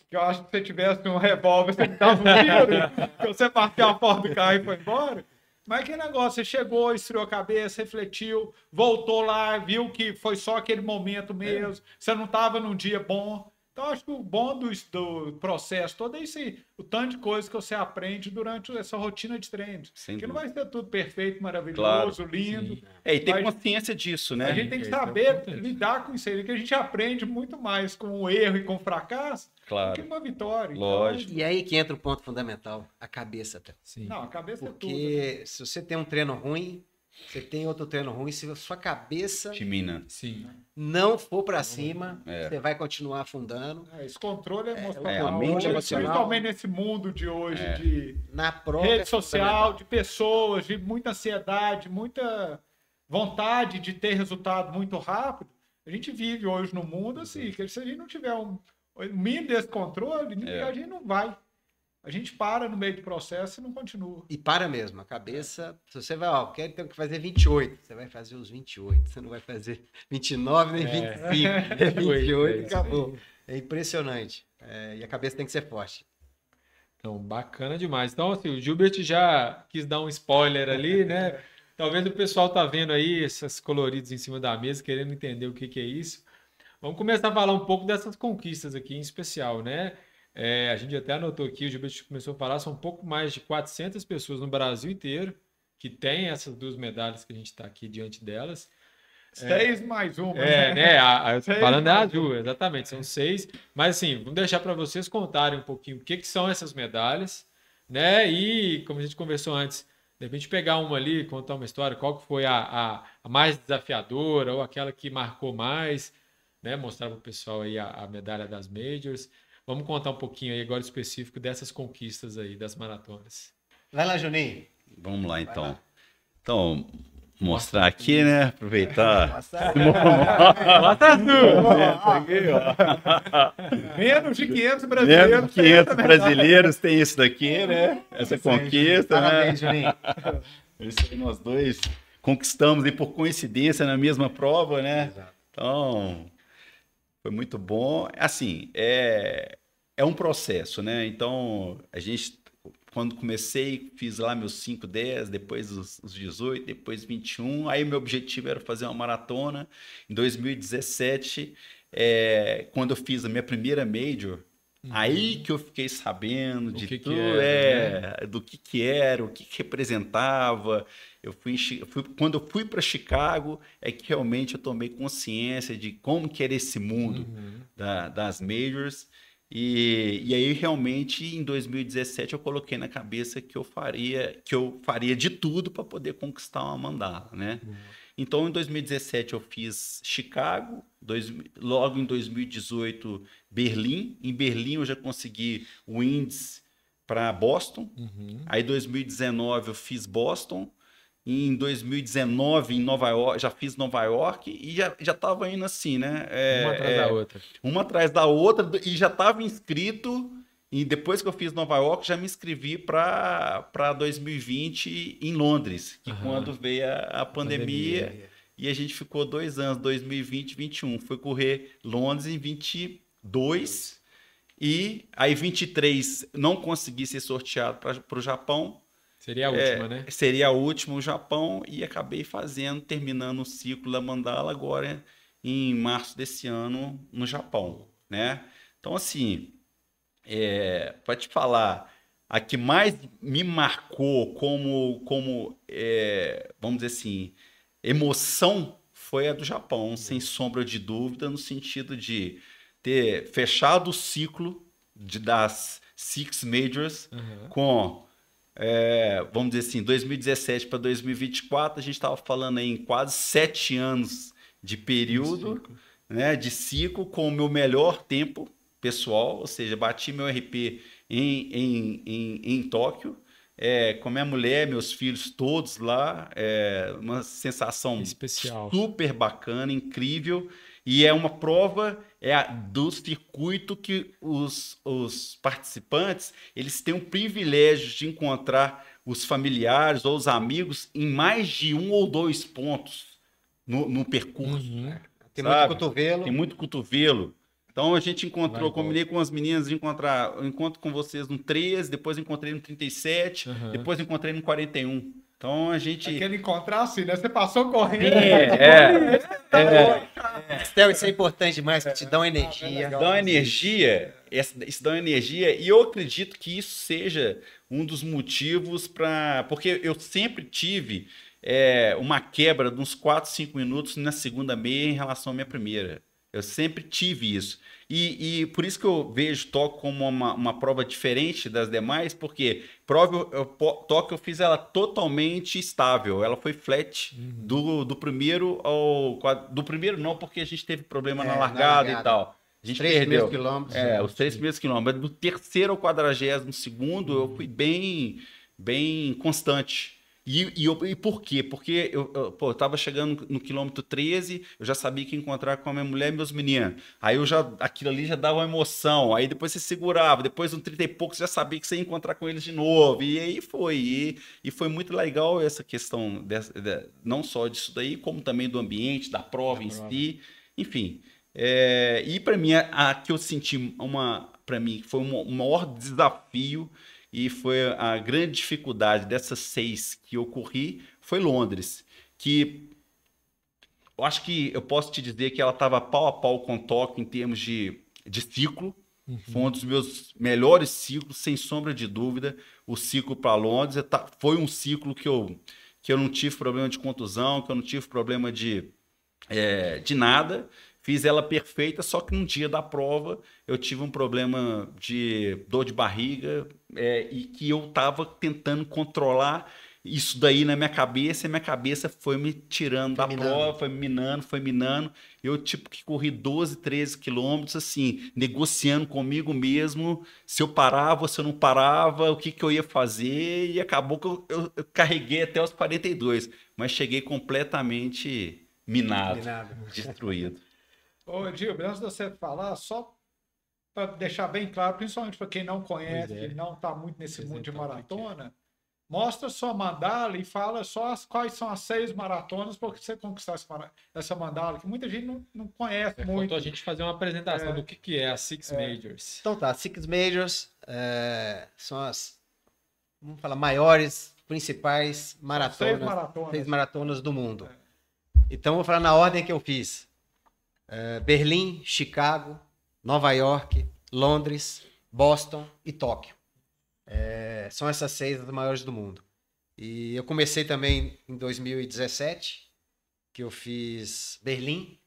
Que eu acho que se você tivesse um revólver, você dava um tiro, que você partiu a porta do carro e foi embora. Mas que negócio, você chegou, esfriou a cabeça, refletiu, voltou lá, viu que foi só aquele momento mesmo, é. você não estava num dia bom. Então, acho que o bom do, do, processo todo é esse, o tanto de coisa que você aprende durante essa rotina de treinos. que não vai ser tudo perfeito, maravilhoso, claro, lindo. É. é, e ter consciência disso, né? A gente tem que é, é saber é lidar com isso aí, que a gente aprende muito mais com o erro e com o fracasso claro. do que a vitória. Então, Lógico. Então... E aí que entra o ponto fundamental, a cabeça. Sim. Não, a cabeça Porque é tudo. Porque né? se você tem um treino ruim, você tem outro treino ruim, se a sua cabeça mina. Sim. não for para cima, é. você vai continuar afundando. É, esse controle é, emocional, é, é, a mente emocional. principalmente nesse mundo de hoje, é. de Na própria rede social, de pessoas, de muita ansiedade, muita vontade de ter resultado muito rápido. A gente vive hoje no mundo assim, que se a gente não tiver um, um mínimo desse controle, é. a gente não vai. A gente para no meio do processo e não continua. E para mesmo, a cabeça. É. Se você vai, ó, quero então, ter que fazer 28, você vai fazer os 28, você não vai fazer 29 nem é. 25. É 28 e é acabou. É impressionante. É, e a cabeça tem que ser forte. Então, bacana demais. Então, assim, o Gilbert já quis dar um spoiler ali, né? Talvez o pessoal tá vendo aí essas coloridos em cima da mesa, querendo entender o que, que é isso. Vamos começar a falar um pouco dessas conquistas aqui, em especial, né? É, a gente até anotou aqui, o Gilberto começou a falar, são um pouco mais de 400 pessoas no Brasil inteiro que têm essas duas medalhas que a gente está aqui diante delas. É, seis é, mais uma. É, né? né a, a, falando é azul, um. exatamente, são seis. Mas assim, vamos deixar para vocês contarem um pouquinho o que, que são essas medalhas, né? E, como a gente conversou antes, de repente pegar uma ali, contar uma história, qual que foi a, a, a mais desafiadora ou aquela que marcou mais, né? Mostrar para o pessoal aí a, a medalha das Majors. Vamos contar um pouquinho aí agora específico dessas conquistas aí, das maratonas. Vai lá, Juninho. Vamos lá, então. Lá. Então, mostrar aqui, né? Aproveitar. Mostra tudo! Menos de 500 brasileiros. Menos de 500 brasileiros tem isso daqui, né? Essa conquista, Parabéns, né? Parabéns, Juninho. É isso aí nós dois conquistamos e por coincidência na mesma prova, né? Exato. Então, foi muito bom. Assim, é, é um processo, né? Então, a gente, quando comecei, fiz lá meus 5, 10, depois os, os 18, depois 21. Aí, meu objetivo era fazer uma maratona. Em 2017, é, quando eu fiz a minha primeira major, Uhum. Aí que eu fiquei sabendo o de que tudo, que era, é, né? do que que era, o que, que representava. Eu fui, fui quando eu fui para Chicago é que realmente eu tomei consciência de como que era esse mundo uhum. da, das majors. E, e aí realmente em 2017 eu coloquei na cabeça que eu faria que eu faria de tudo para poder conquistar uma mandala, né? Uhum. Então, em 2017 eu fiz Chicago, dois, logo em 2018 Berlim. Em Berlim eu já consegui o índice para Boston. Uhum. Aí, 2019 eu fiz Boston. Em 2019 em Nova York, já fiz Nova York e já, já tava indo assim, né? É, uma atrás é, da é, outra. Uma atrás da outra e já estava inscrito e depois que eu fiz Nova York, já me inscrevi para 2020 em Londres, que uhum. quando veio a, a pandemia, pandemia, e a gente ficou dois anos, 2020 e 21. Fui correr Londres em 22 Dois. e aí 23 não consegui ser sorteado para o Japão. Seria a é, última, é, né? Seria a última o Japão e acabei fazendo, terminando o ciclo da mandala agora em março desse ano no Japão, né? Então assim, é, para te falar, a que mais me marcou como, como é, vamos dizer assim, emoção foi a do Japão, sem sombra de dúvida, no sentido de ter fechado o ciclo de, das Six Majors uhum. com, é, vamos dizer assim, 2017 para 2024, a gente estava falando em quase sete anos de período, de né, de ciclo, com o meu melhor tempo pessoal, ou seja, bati meu RP em, em, em, em Tóquio, é, com minha mulher, meus filhos todos lá, é uma sensação Especial. super bacana, incrível. E é uma prova é do circuito que os, os participantes eles têm o privilégio de encontrar os familiares ou os amigos em mais de um ou dois pontos no, no percurso. Uhum. Tem muito cotovelo. Tem muito cotovelo. Então a gente encontrou, combinei com as meninas de encontrar, eu encontro com vocês no 13, depois encontrei no 37, uhum. depois encontrei no 41. Então a gente. Aquele encontrar é assim, né? Você passou correndo. É, né? é. Tá é, é, é. Estel, isso é importante demais, que te dão é. energia. Ah, dão energia, isso dá energia, e eu acredito que isso seja um dos motivos para. Porque eu sempre tive é, uma quebra de uns 4, 5 minutos na segunda meia em relação à minha primeira. Eu sempre tive isso. E, e por isso que eu vejo toque como uma, uma prova diferente das demais, porque prova, toque eu fiz ela totalmente estável. Ela foi flat uhum. do, do primeiro ao. Do primeiro não, porque a gente teve problema é, na, largada na, largada e tal. A gente três perdeu. quilômetros. É, né? os três primeiros quilômetros. Do terceiro ao quadragésimo segundo, eu fui uhum. bem, bem constante. E, e, e, por quê? Porque eu, eu, pô, eu tava chegando no quilômetro 13, eu já sabia que ia encontrar com a minha mulher e meus meninos. Aí eu já, aquilo ali já dava uma emoção. Aí depois você segurava, depois um 30 e pouco você já sabia que você ia encontrar com eles de novo. E aí foi. E, e foi muito legal essa questão, de, não só disso daí, como também do ambiente, da prova da em prova. si. Enfim. É, e para mim, a, a, que eu senti uma. para mim, foi um maior desafio e foi a grande dificuldade dessas seis que ocorri foi Londres, que eu acho que eu posso te dizer que ela estava pau a pau com Tóquio em termos de, de ciclo. Uhum. Foi um dos meus melhores ciclos, sem sombra de dúvida. O ciclo para Londres é foi um ciclo que eu, que eu não tive problema de contusão, que eu não tive problema de, é, de nada. Fiz ela perfeita, só que um dia da prova eu tive um problema de dor de barriga é, e que eu estava tentando controlar isso daí na minha cabeça e minha cabeça foi me tirando foi da minando. prova, foi me minando, foi minando. Eu tipo que corri 12, 13 quilômetros, assim, negociando comigo mesmo se eu parava, se eu não parava, o que, que eu ia fazer e acabou que eu, eu, eu carreguei até os 42, mas cheguei completamente minado. minado. destruído. Ô, Edilber, antes de você falar, só para deixar bem claro, principalmente para quem não conhece, é. não está muito nesse pois mundo é, de maratona, mostra sua mandala e fala só as, quais são as seis maratonas para você conquistar essa mandala, que muita gente não, não conhece é, muito. Faltou a gente fazer uma apresentação é. do que, que é a Six é. Majors. Então tá, Six Majors é, são as, vamos falar, maiores, principais maratonas, seis maratonas, seis maratonas do mundo. É. Então vou falar na ordem que eu fiz. É, Berlim, Chicago, Nova York, Londres, Boston e Tóquio. É, são essas seis das maiores do mundo. E eu comecei também em 2017, que eu fiz Berlim.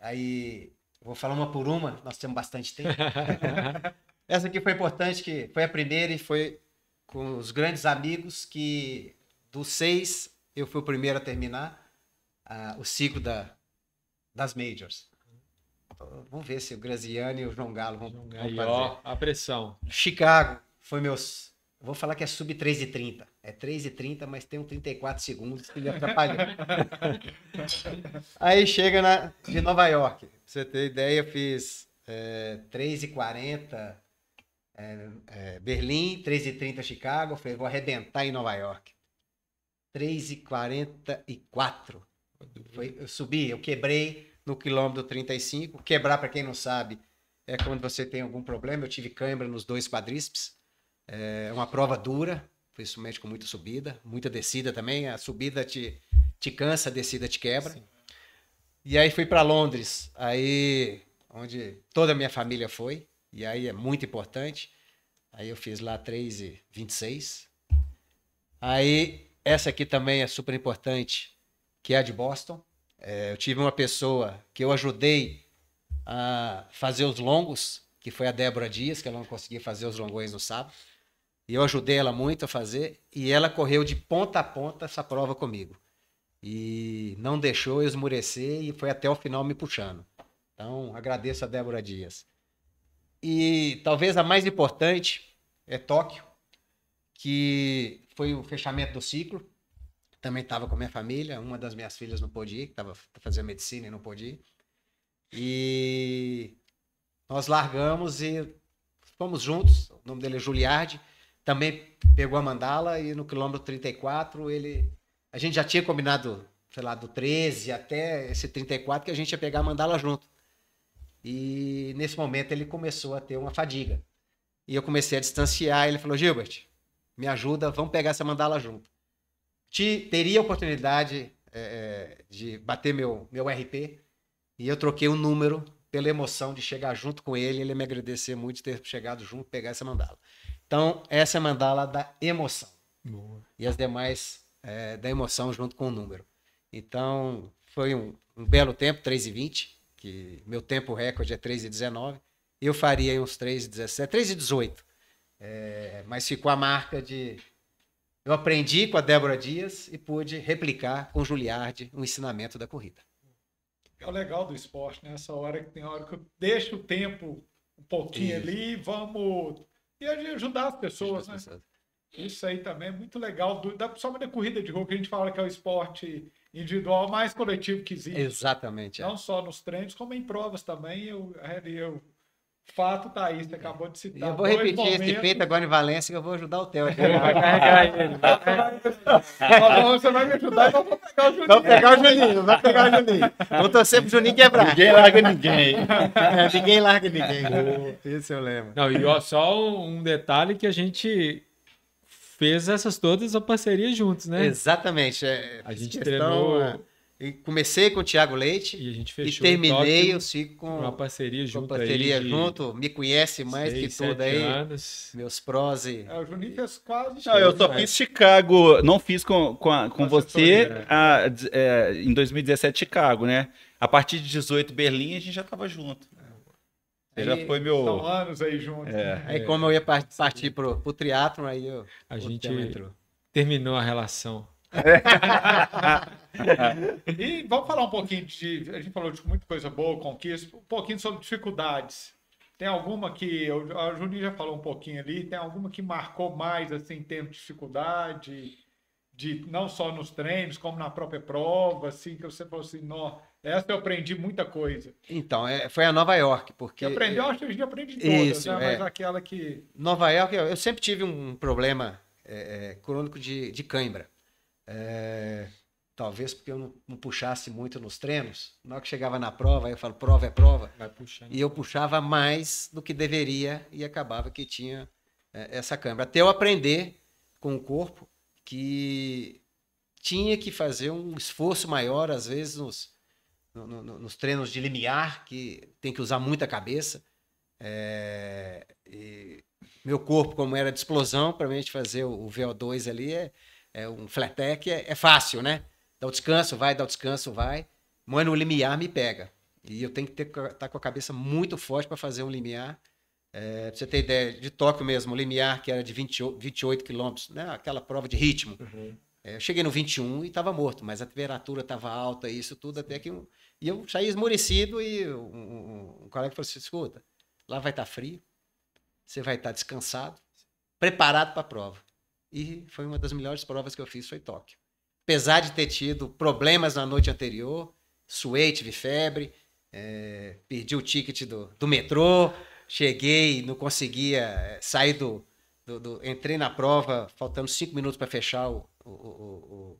Aí vou falar uma por uma, nós temos bastante tempo. Essa aqui foi importante, que foi a primeira e foi com os grandes amigos que dos seis eu fui o primeiro a terminar uh, o ciclo da, das majors. Vamos ver se o Graziani e o João Galo vão, João Galo, vão fazer. Ó, a pressão. Chicago foi meus. Vou falar que é sub 3 e 30. É 3 e 30, mas tem um 34 segundos que me atrapalhou. Aí chega na, de Nova York. Pra você ter ideia, eu fiz é, 3 e 40 é, é, Berlim, 3 e 30 Chicago. Eu falei, vou arrebentar em Nova York. 3 e 44. Foi, eu subi, eu quebrei no quilômetro 35. Quebrar, para quem não sabe, é quando você tem algum problema. Eu tive cãibra nos dois quadríceps. É uma prova dura, principalmente com muita subida, muita descida também. A subida te, te cansa, a descida te quebra. Sim. E aí fui para Londres, aí onde toda a minha família foi, e aí é muito importante. Aí eu fiz lá 3 e 26. Aí essa aqui também é super importante, que é a de Boston. É, eu tive uma pessoa que eu ajudei a fazer os longos, que foi a Débora Dias, que ela não conseguia fazer os longões no sábado. E eu ajudei ela muito a fazer, e ela correu de ponta a ponta essa prova comigo. E não deixou eu esmurecer e foi até o final me puxando. Então, agradeço a Débora Dias. E talvez a mais importante é Tóquio, que foi o fechamento do ciclo. Também estava com a minha família, uma das minhas filhas não pôde ir, que estava fazendo medicina e não pôde ir. E nós largamos e fomos juntos. O nome dele é Juliardi. Também pegou a mandala e no quilômetro 34 ele. A gente já tinha combinado, sei lá, do 13 até esse 34 que a gente ia pegar a mandala junto. E nesse momento ele começou a ter uma fadiga. E eu comecei a distanciar. Ele falou: Gilbert, me ajuda, vamos pegar essa mandala junto te, teria a oportunidade é, é de bater meu, meu RP e eu troquei o um número pela emoção de chegar junto com ele, ele me agradecer muito de ter chegado junto, pegar essa mandala. Então, essa é a mandala da emoção. Boa. E as demais é, da emoção junto com o número. Então, foi um, um belo tempo, 3h20, que meu tempo recorde é 3h19. Eu faria uns 3h17, 3h18. É, mas ficou a marca de eu aprendi com a Débora Dias e pude replicar com o Juliardi o ensinamento da corrida. É o legal do esporte, né? Essa hora que tem hora que eu deixo o tempo um pouquinho Isso. ali, vamos. E ajudar as pessoas, né? Pessoas. Isso aí também é muito legal. da, só uma corrida de rua, que a gente fala que é o esporte individual mais coletivo que existe. Exatamente. É. Não é. só nos treinos, como em provas também. Eu, é, eu Fato, Thaís, tá você acabou de citar. Eu vou repetir momentos. esse feito agora em Valência que eu vou ajudar o Theo. Vai carregar ele. Você vai me ajudar e então eu vou pegar o Juninho. Vou pegar o Juninho, vai pegar o Juninho. Vou torcer pro Juninho quebrar. Ninguém larga ninguém. É, ninguém larga ninguém. Esse eu lembro. Não, e ó, só um detalhe que a gente fez essas todas a parceria juntos, né? Exatamente. É, a gente treinou... É e comecei com o Thiago Leite e, a gente fechou e terminei o ciclo com uma parceria junto. Uma parceria aí, junto, me conhece mais que tudo aí. Anos. Meus prós e. É, o Juninho fez quase. Não, eu só fiz Chicago, não fiz com, com, a, com você né? a, é, em 2017, Chicago, né? A partir de 18, Berlim, a gente já estava junto. Ele já foi meu. São anos aí juntos. É, né? Aí, como eu ia partir para o triatlon, aí eu. A gente terminou a relação e vamos falar um pouquinho de. A gente falou de muita coisa boa, conquista, um pouquinho sobre dificuldades. Tem alguma que. A Juninho já falou um pouquinho ali, tem alguma que marcou mais assim, em termos de dificuldade, de, não só nos treinos, como na própria prova, assim, que você falou assim, não, essa eu aprendi muita coisa. Então, é, foi a Nova York, porque. aprendeu, eu, acho que a gente aprende todas, isso, né? É. Mas é, aquela que. Nova York, eu, eu sempre tive um problema é, é crônico de, de cãibra. É, talvez porque eu não, não, puxasse muito nos treinos. Na hora que chegava na prova, eu falo, prova é prova. Puxando, e eu puxava mais do que deveria e acabava que tinha é, essa câmera. Até eu aprender com o corpo que tinha que fazer um esforço maior, às vezes, nos, no, no, nos treinos de limiar, que tem que usar muita cabeça. É, meu corpo, como era de explosão, para a gente fazer o, o VO2 ali, é, é um flatec é, é fácil, né? Dá o descanso, vai, dá o descanso, vai. Mano, no limiar me pega. E eu tenho que estar tá com a cabeça muito forte para fazer um limiar. É, pra você ter ideia, de Tóquio mesmo, o limiar que era de 20, 28 quilômetros, né? aquela prova de ritmo. Uhum. É, eu cheguei no 21 e estava morto, mas a temperatura estava alta, isso tudo, até que. e eu saí esmorecido e um, um, um colega falou assim: escuta, lá vai estar tá frio, você vai estar tá descansado, preparado para a prova. E foi uma das melhores provas que eu fiz, foi Tóquio. Apesar de ter tido problemas na noite anterior, suei, tive febre, é, perdi o ticket do, do metrô, cheguei, não conseguia é, sair do, do, do Entrei na prova, faltando cinco minutos para fechar o, o, o,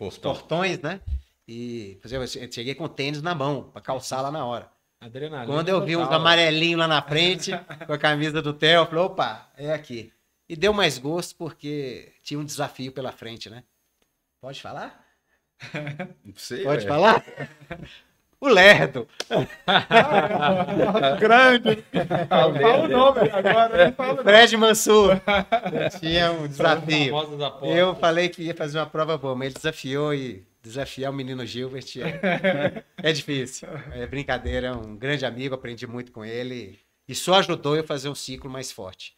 o os portões, né? E, exemplo, cheguei com tênis na mão, para calçar lá na hora. Adrenalina. Quando eu vi um amarelinho lá na frente, com a camisa do Theo, eu falei, opa, é aqui. E deu mais gosto porque tinha um desafio pela frente, né? Pode falar? Não sei. Pode falar? O Lerdo. Ah, grande. Fala o nome agora. Né? Fred Mansur. Tinha um desafio. Eu falei que ia fazer uma prova boa, mas ele desafiou e desafiar o menino Gilbert é, é difícil. É brincadeira, é um grande amigo, aprendi muito com ele. E só ajudou eu a fazer um ciclo mais forte.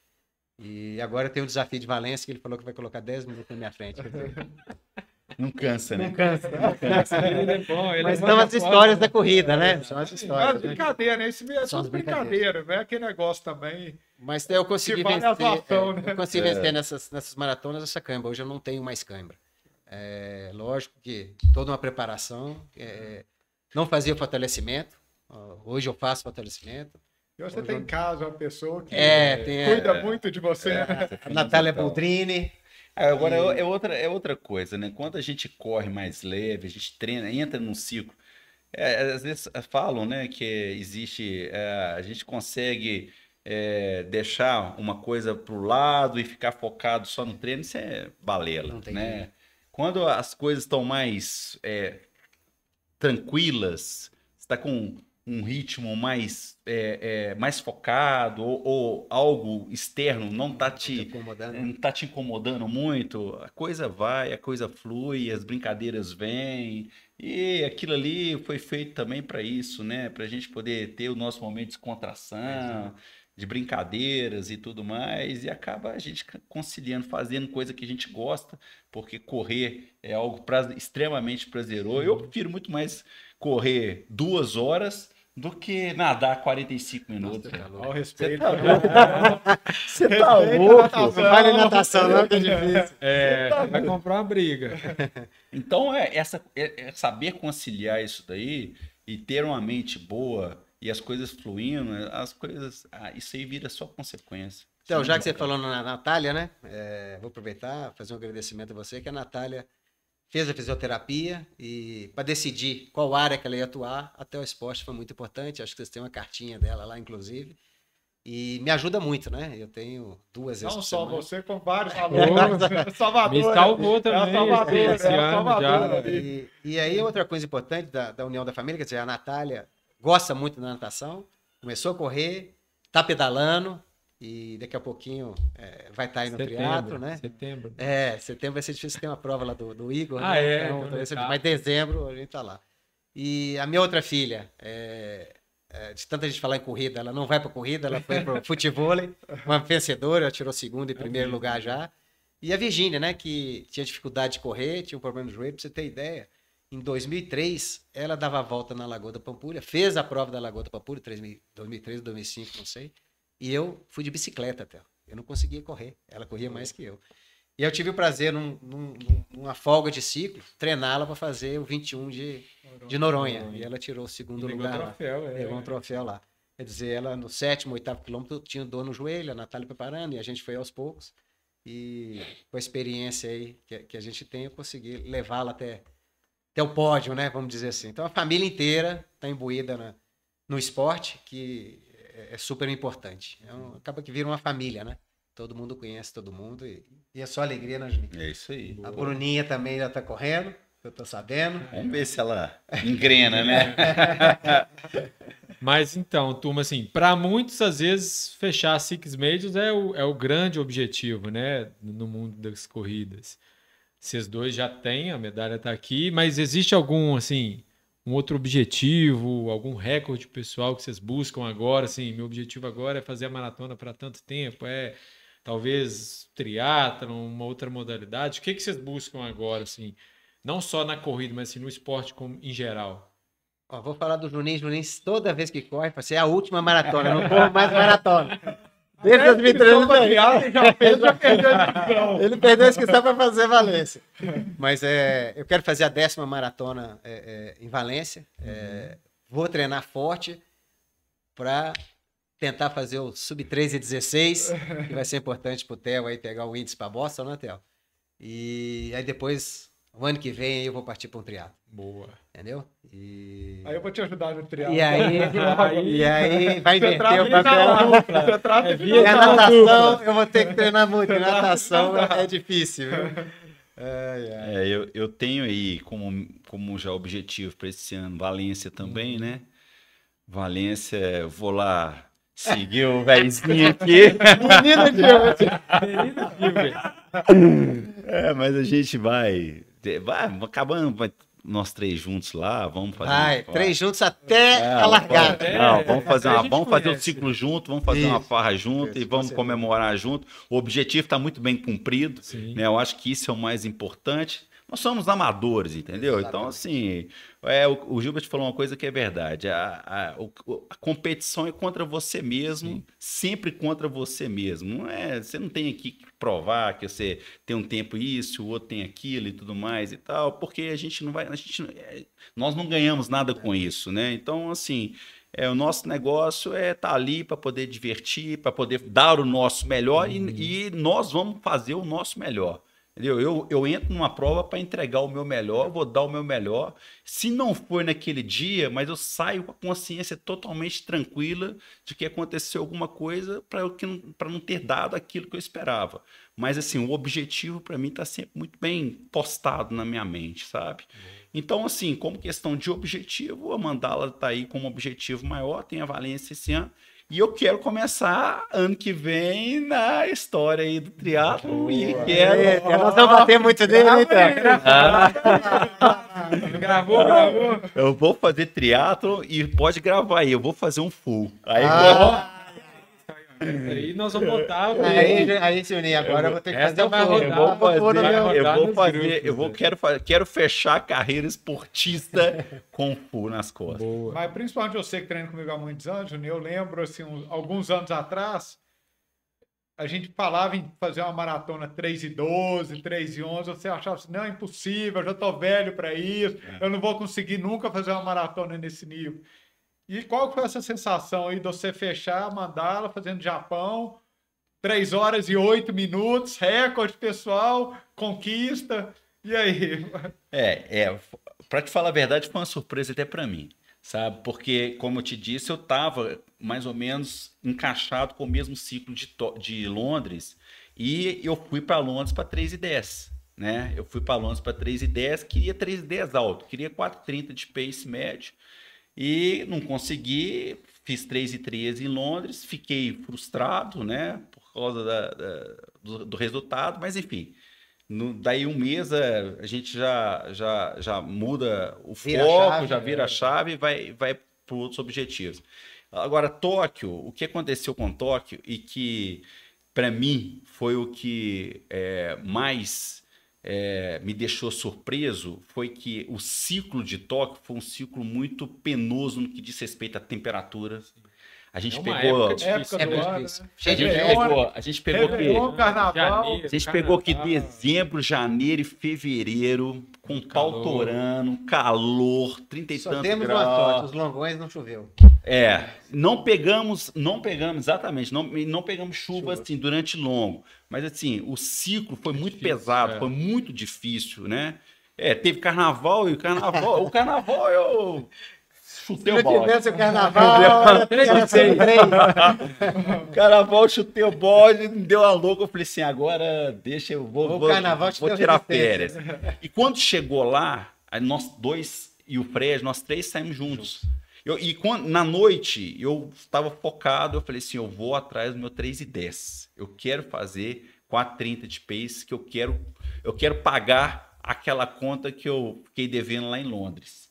E agora tem o desafio de Valência, que ele falou que vai colocar 10 minutos na minha frente. Não cansa, né? Não cansa. Não, cansa. Ele é bom, ele é Mas né? Né? É. são as histórias da corrida, né? São as histórias. É brincadeira, né? Isso é são tudo brincadeira, né? Aquele negócio também. Mas eu consegui vale vencer, vatão, é, né? eu consegui vencer nessas, nessas maratonas essa câimbra. Hoje eu não tenho mais câimbra. É, lógico que toda uma preparação. É, não fazia fortalecimento. Hoje eu faço fortalecimento. E você tem em casa uma pessoa que é, tem, é. cuida é, muito de você. É, né? Natália Boldrini. É, agora é, é, outra, é outra coisa, né? Quando a gente corre mais leve, a gente treina, entra num ciclo. às vezes falam, né, que existe. a gente consegue deixar uma coisa para o lado e ficar focado só no treino, isso é balela, né? Jeito. Quando as coisas estão mais tranquilas, está com um ritmo mais, é, é, mais focado ou, ou, algo externo não está te, tá te, não tá te incomodando muito, a coisa vai, a coisa flui, as brincadeiras vêm. E aquilo ali foi feito também para isso, né? Para a gente poder ter o nosso momento de contração, uhum. de brincadeiras e tudo mais, e acaba a gente conciliando, fazendo coisa que a gente gosta, porque correr é algo pra, extremamente prazeroso. Eu uhum. prefiro muito mais correr duas horas do que nadar 45 minutos. Nossa, tá Olha o respeito. Você tá louco? Tá não vale natação, não, é, é tá difícil. É, vai comprar uma briga. Então, é, essa, é, é saber conciliar isso daí e ter uma mente boa e as coisas fluindo, as coisas. Ah, isso aí vira só consequência. Então, é já que você falou na Natália, né? É, vou aproveitar fazer um agradecimento a você, que a Natália fez a fisioterapia e para decidir qual área que ela ia atuar, até o esporte foi muito importante. Acho que vocês têm uma cartinha dela lá, inclusive. E me ajuda muito, né? Eu tenho duas Não só você, com vários alunos. É é Salvador. Me salvou também. É Salvador, é Salvador. E, e, aí, outra coisa importante da, da União da Família, quer dizer, a Natália gosta muito da natação, começou a correr, tá pedalando, e daqui a pouquinho é, vai estar tá aí no setembro, triatlo, né? Setembro. É, setembro vai ser difícil, tem uma prova lá do, do Igor. Ah, né? é? é então, é mas dezembro a gente tá lá. E a minha outra filha, é, é de tanta gente falar em corrida, ela não vai para corrida, ela foi para futebol, uma vencedora, ela tirou segundo e primeiro Amém. lugar já. E a Virgínia, né, que tinha dificuldade de correr, tinha um problema no joelho, para você ter ideia. Em 2003, ela dava a volta na Lagoa da Pampulha, fez a prova da Lagoa da Pampulha, 2003, 2005, não sei. E eu fui de bicicleta até. Eu não conseguia correr. Ela corria mais que eu. E eu tive o prazer, num, num, numa folga de ciclo, treiná-la para fazer o 21 de Noronha. de Noronha. E ela tirou o segundo lugar. Levou um troféu, é. Levou um troféu lá. Quer dizer, ela no sétimo, oitavo quilômetro tinha dor no joelho, a Natália preparando, e a gente foi aos poucos. E com a experiência aí que, que a gente tem, eu consegui levá-la até, até o pódio, né? Vamos dizer assim. Então a família inteira está imbuída na, no esporte, que é, é, super importante. É um, acaba que vira uma família, né? Todo mundo conhece todo mundo e, e é só alegria na Julinha. É isso aí. A Boa. Bruninha também já tá correndo, eu tô sabendo. Vamos ver se ela engrena, né? Mas então, turma, assim, para muitos, às vezes, fechar Six Majors é o, é o grande objetivo, né? No mundo das corridas. Vocês dois já têm, a medalha está aqui, mas existe algum, assim, um outro objetivo, algum recorde pessoal que vocês buscam agora? Assim, meu objetivo agora é fazer a maratona para tanto tempo, é talvez triatlon, uma outra modalidade. O que, que vocês buscam agora, assim? Não só na corrida, mas assim, no esporte como, em geral. Ó, vou falar do Juninho. Juninho, toda vez que corre, você é a última maratona, não corro mais maratona. Desde 2013 ele Já perdeu, já perdeu ele perdeu a inscrição para fazer Valência. É. Mas é, eu quero fazer a décima maratona é, é, em Valência. É, uhum. Vou treinar forte para tentar fazer o sub 13 e 16, que vai ser importante para o Theo aí pegar o índice para a Boston, né, Theo? E aí depois o ano que vem eu vou partir para um triatlo. Boa. Entendeu? E... Aí eu vou te ajudar no triatlo. E aí, aí, e aí vai inverter o tá papel. é, via natação, eu vou ter que treinar muito. natação é difícil, viu? Ai, ai. É, eu, eu tenho aí como, como já objetivo para esse ano Valência também, hum. né? Valência, eu vou lá seguir o velhinho aqui. Menino de hoje. Menino de hoje. É, mas a gente vai Vai, acabando, nós três juntos lá, vamos fazer. Ai, uma... três juntos até é, a largada. não, vamos fazer, uma, vamos fazer um ciclo junto, vamos fazer Isso. uma farra junto Isso. e vamos é comemorar junto. O objetivo está muito bem cumprido. Né? Eu acho que isso é o mais importante. Nós somos amadores, entendeu? Então, Exatamente. Então, assim, é, o, o Gilbert falou uma coisa que é verdade. A, a, a competição é contra você mesmo, Sim. sempre contra você mesmo. Não é, você não tem aqui que provar que você tem um tempo isso, o outro tem aquilo e tudo mais e tal, porque a gente não vai. A gente, é, nós não ganhamos nada com é. isso, né? Então, assim. É, o nosso negócio é estar tá ali para poder divertir, para poder dar o nosso melhor uhum. e, e nós vamos fazer o nosso melhor. Entendeu? Eu, eu entro numa prova para entregar o meu melhor, vou dar o meu melhor. Se não foi naquele dia, mas eu saio com a consciência totalmente tranquila de que aconteceu alguma coisa para não ter dado aquilo que eu esperava. Mas assim, o objetivo para mim está sempre muito bem postado na minha mente, sabe? Então, assim, como questão de objetivo, a mandala está aí como objetivo maior, tem a valência esse ano. E eu quero começar ano que vem na história aí do triatlo e quero. É, nós vamos bater muito dele, então. Ah. Gravou, gravou. Eu vou fazer triatlo e pode gravar aí. Eu vou fazer um full. Aí ah. É. Aí nós vamos botar. Aí, aí Silvinho, né? agora eu, vou ter que fazer uma rodada. Eu vou fazer, eu vou grupos, eu vou, né? quero, quero fechar a carreira esportista com fu nas costas. Boa. Mas principalmente você que treina comigo há muitos anos, eu lembro, assim, uns, alguns anos atrás, a gente falava em fazer uma maratona 3 e 12, 3 e 11, você achava assim, não, é impossível, eu já estou velho para isso, é. eu não vou conseguir nunca fazer uma maratona nesse nível. E qual foi essa sensação aí de você fechar a mandala fazendo Japão? 3 horas e 8 minutos, recorde pessoal, conquista. E aí? É, é para te falar a verdade, foi uma surpresa até para mim, sabe? Porque, como eu te disse, eu estava mais ou menos encaixado com o mesmo ciclo de, de Londres e eu fui para Londres para 3 e 10. Né? Eu fui para Londres para 3 e 10, queria 3 e 10 alto, queria 4,30 de pace médio e não consegui, fiz 3 e 13 em Londres, fiquei frustrado, né, por causa da, da, do, do, resultado, mas enfim. No, daí um mês a, é, a, gente já, já, já muda o vira foco, chave, já vira a né? chave e vai, vai para outros objetivos. Agora, Tóquio, o que aconteceu com Tóquio e que, para mim, foi o que é, mais é, me deixou surpreso foi que o ciclo de toque foi um ciclo muito penoso no que diz respeito à temperatura. É é, né? né? A gente pegou. Época difícil, época ar, né? a, gente pegou que, carnaval, a gente pegou que dezembro, janeiro e fevereiro, com calor. pau torando, calor, trinta e tantos graus. Só temos uma sorte, os longões não choveu. É. é, não pegamos, não pegamos, exatamente, não, não pegamos chuva, chuva. assim durante longo. Mas assim, o ciclo foi é muito difícil, pesado, é. foi muito difícil, né? É, teve carnaval e o carnaval, o carnaval eu chutei o balde. Se tivesse o carnaval, carnaval, chutei o bode, me deu a louca, eu falei assim, agora deixa eu vou, o vou, carnaval vou tirar férias. E quando chegou lá, nós dois e o Fred, nós três saímos juntos. juntos. Eu, e quando, na noite, eu estava focado, eu falei assim, eu vou atrás do meu 3 e 10. Eu quero fazer 4,30 de pace, que eu quero, eu quero pagar aquela conta que eu fiquei devendo lá em Londres.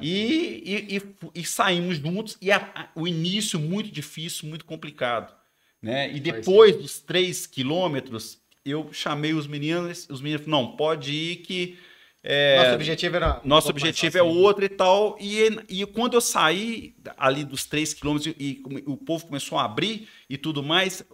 E, e, e, e, saímos juntos, e a, a, o início muito difícil, muito complicado. Né? E depois dos 3 quilômetros, eu chamei os meninos, os meninos falaram, não, pode ir que é, nosso objetivo era. Nosso objetivo é outro e tal. E, e quando eu saí ali dos 3 quilômetros e, o povo começou a abrir e tudo mais,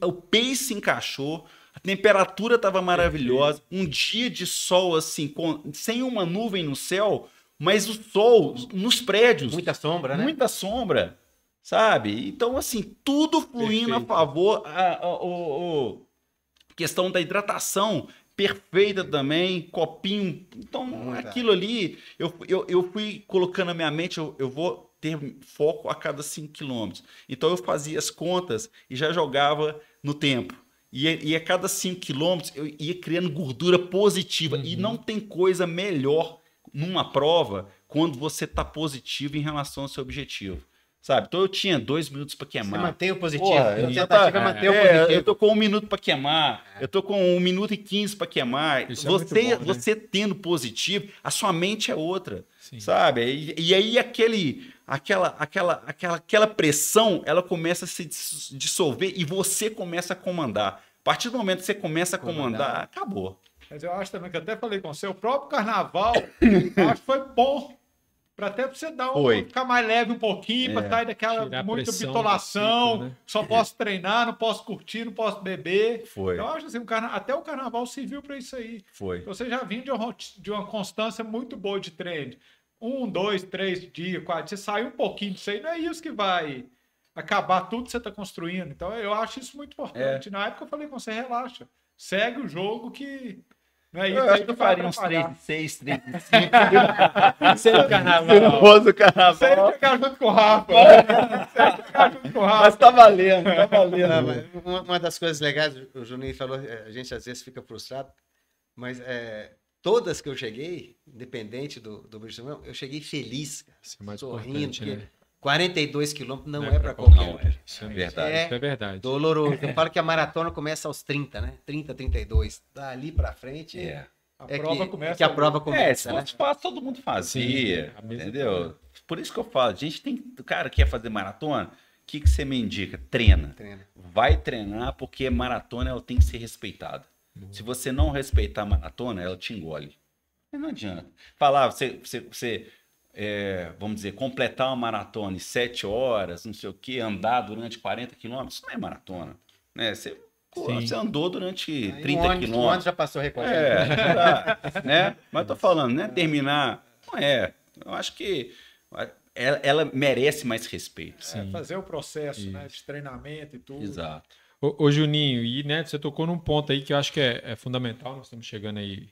o pace se encaixou. A temperatura estava maravilhosa, um dia de sol assim, com, sem uma nuvem no céu, mas o sol nos prédios. Muita sombra, né? Muita sombra, sabe? Então, assim, tudo fluindo Perfeito. a favor. A, a, a, a, questão da hidratação perfeita também, copinho. Então, é aquilo ali, eu, eu, eu fui colocando na minha mente, eu, eu vou ter foco a cada 5 quilômetros. Então, eu fazia as contas e já jogava no tempo. E, e a cada 5 quilômetros, eu ia criando gordura positiva. Uhum. E não tem coisa melhor numa prova quando você está positivo em relação ao seu objetivo. Sabe? Então eu tinha dois minutos para queimar. Você mantém o positivo. Porra, eu, estou tá, manter é, o positivo. eu tô com um minuto para queimar. É. Eu tô com um minuto e quinze para queimar. Isso é você, é bom, né? você tendo positivo, a sua mente é outra. Sim. Sabe? E, e, aí aquele, aquela, aquela, aquela, aquela pressão, ela começa a se dissolver e você começa a comandar. A partir do momento que você começa a comandar, comandar acabou. Mas eu acho também que eu até falei com você, o próprio carnaval, acho que foi bom Pra até você dar um, ficar mais leve um pouquinho, é, pra sair daquela muita bitolação, né? só posso treinar, não posso curtir, não posso beber. Foi. Então, acho assim, carna... até o carnaval serviu para isso aí. Foi. Então, você já vinha de uma, de uma constância muito boa de treino. Um, dois, três dias, quatro. Você sai um pouquinho disso aí, não é isso que vai acabar tudo que você está construindo. Então, eu acho isso muito é. importante. É. Na época, eu falei com você, relaxa. Segue o jogo que é isso é, que tu faria uns 3 de 6, 3 de 5. o carnaval. não o carnaval. Sem ficar junto com o Rafa. É. junto com o Rafa. Mas tá valendo, tá valendo. Não, uma, uma, das coisas legais, o Juninho falou, é, a gente às vezes fica frustrado, mas é, todas que eu cheguei, independente do, do Brasil, eu cheguei feliz, cara, sorrindo. Né? 42 quilômetros não, não é, é para qualquer um. Isso é verdade. É, isso é verdade. Doloroso. Eu falo que a maratona começa aos 30, né? 30, 32. Dali para frente. É. é. A prova que, começa. É que a prova começa. É, se né? fácil, todo mundo fazia. Sim, entendeu? Por isso que eu falo, a gente tem. O cara quer fazer maratona, o que, que você me indica? Treina. Treina. Vai treinar, porque maratona ela tem que ser respeitada. Se você não respeitar a maratona, ela te engole. Não adianta. Falar, você, você, você é, vamos dizer, completar uma maratona em sete horas, não sei o que andar durante 40 quilômetros, isso não é maratona. Né? Você, pô, você andou durante Aí 30 quilômetros. Um já passou recorde. É, né? Mas eu tô falando, né? Terminar, não é. Eu acho que ela, é, ela merece mais respeito. É, fazer o processo né, de treinamento e tudo. Exato. Ô, ô, Juninho, e né, você tocou num ponto aí que eu acho que é, é fundamental, nós estamos chegando aí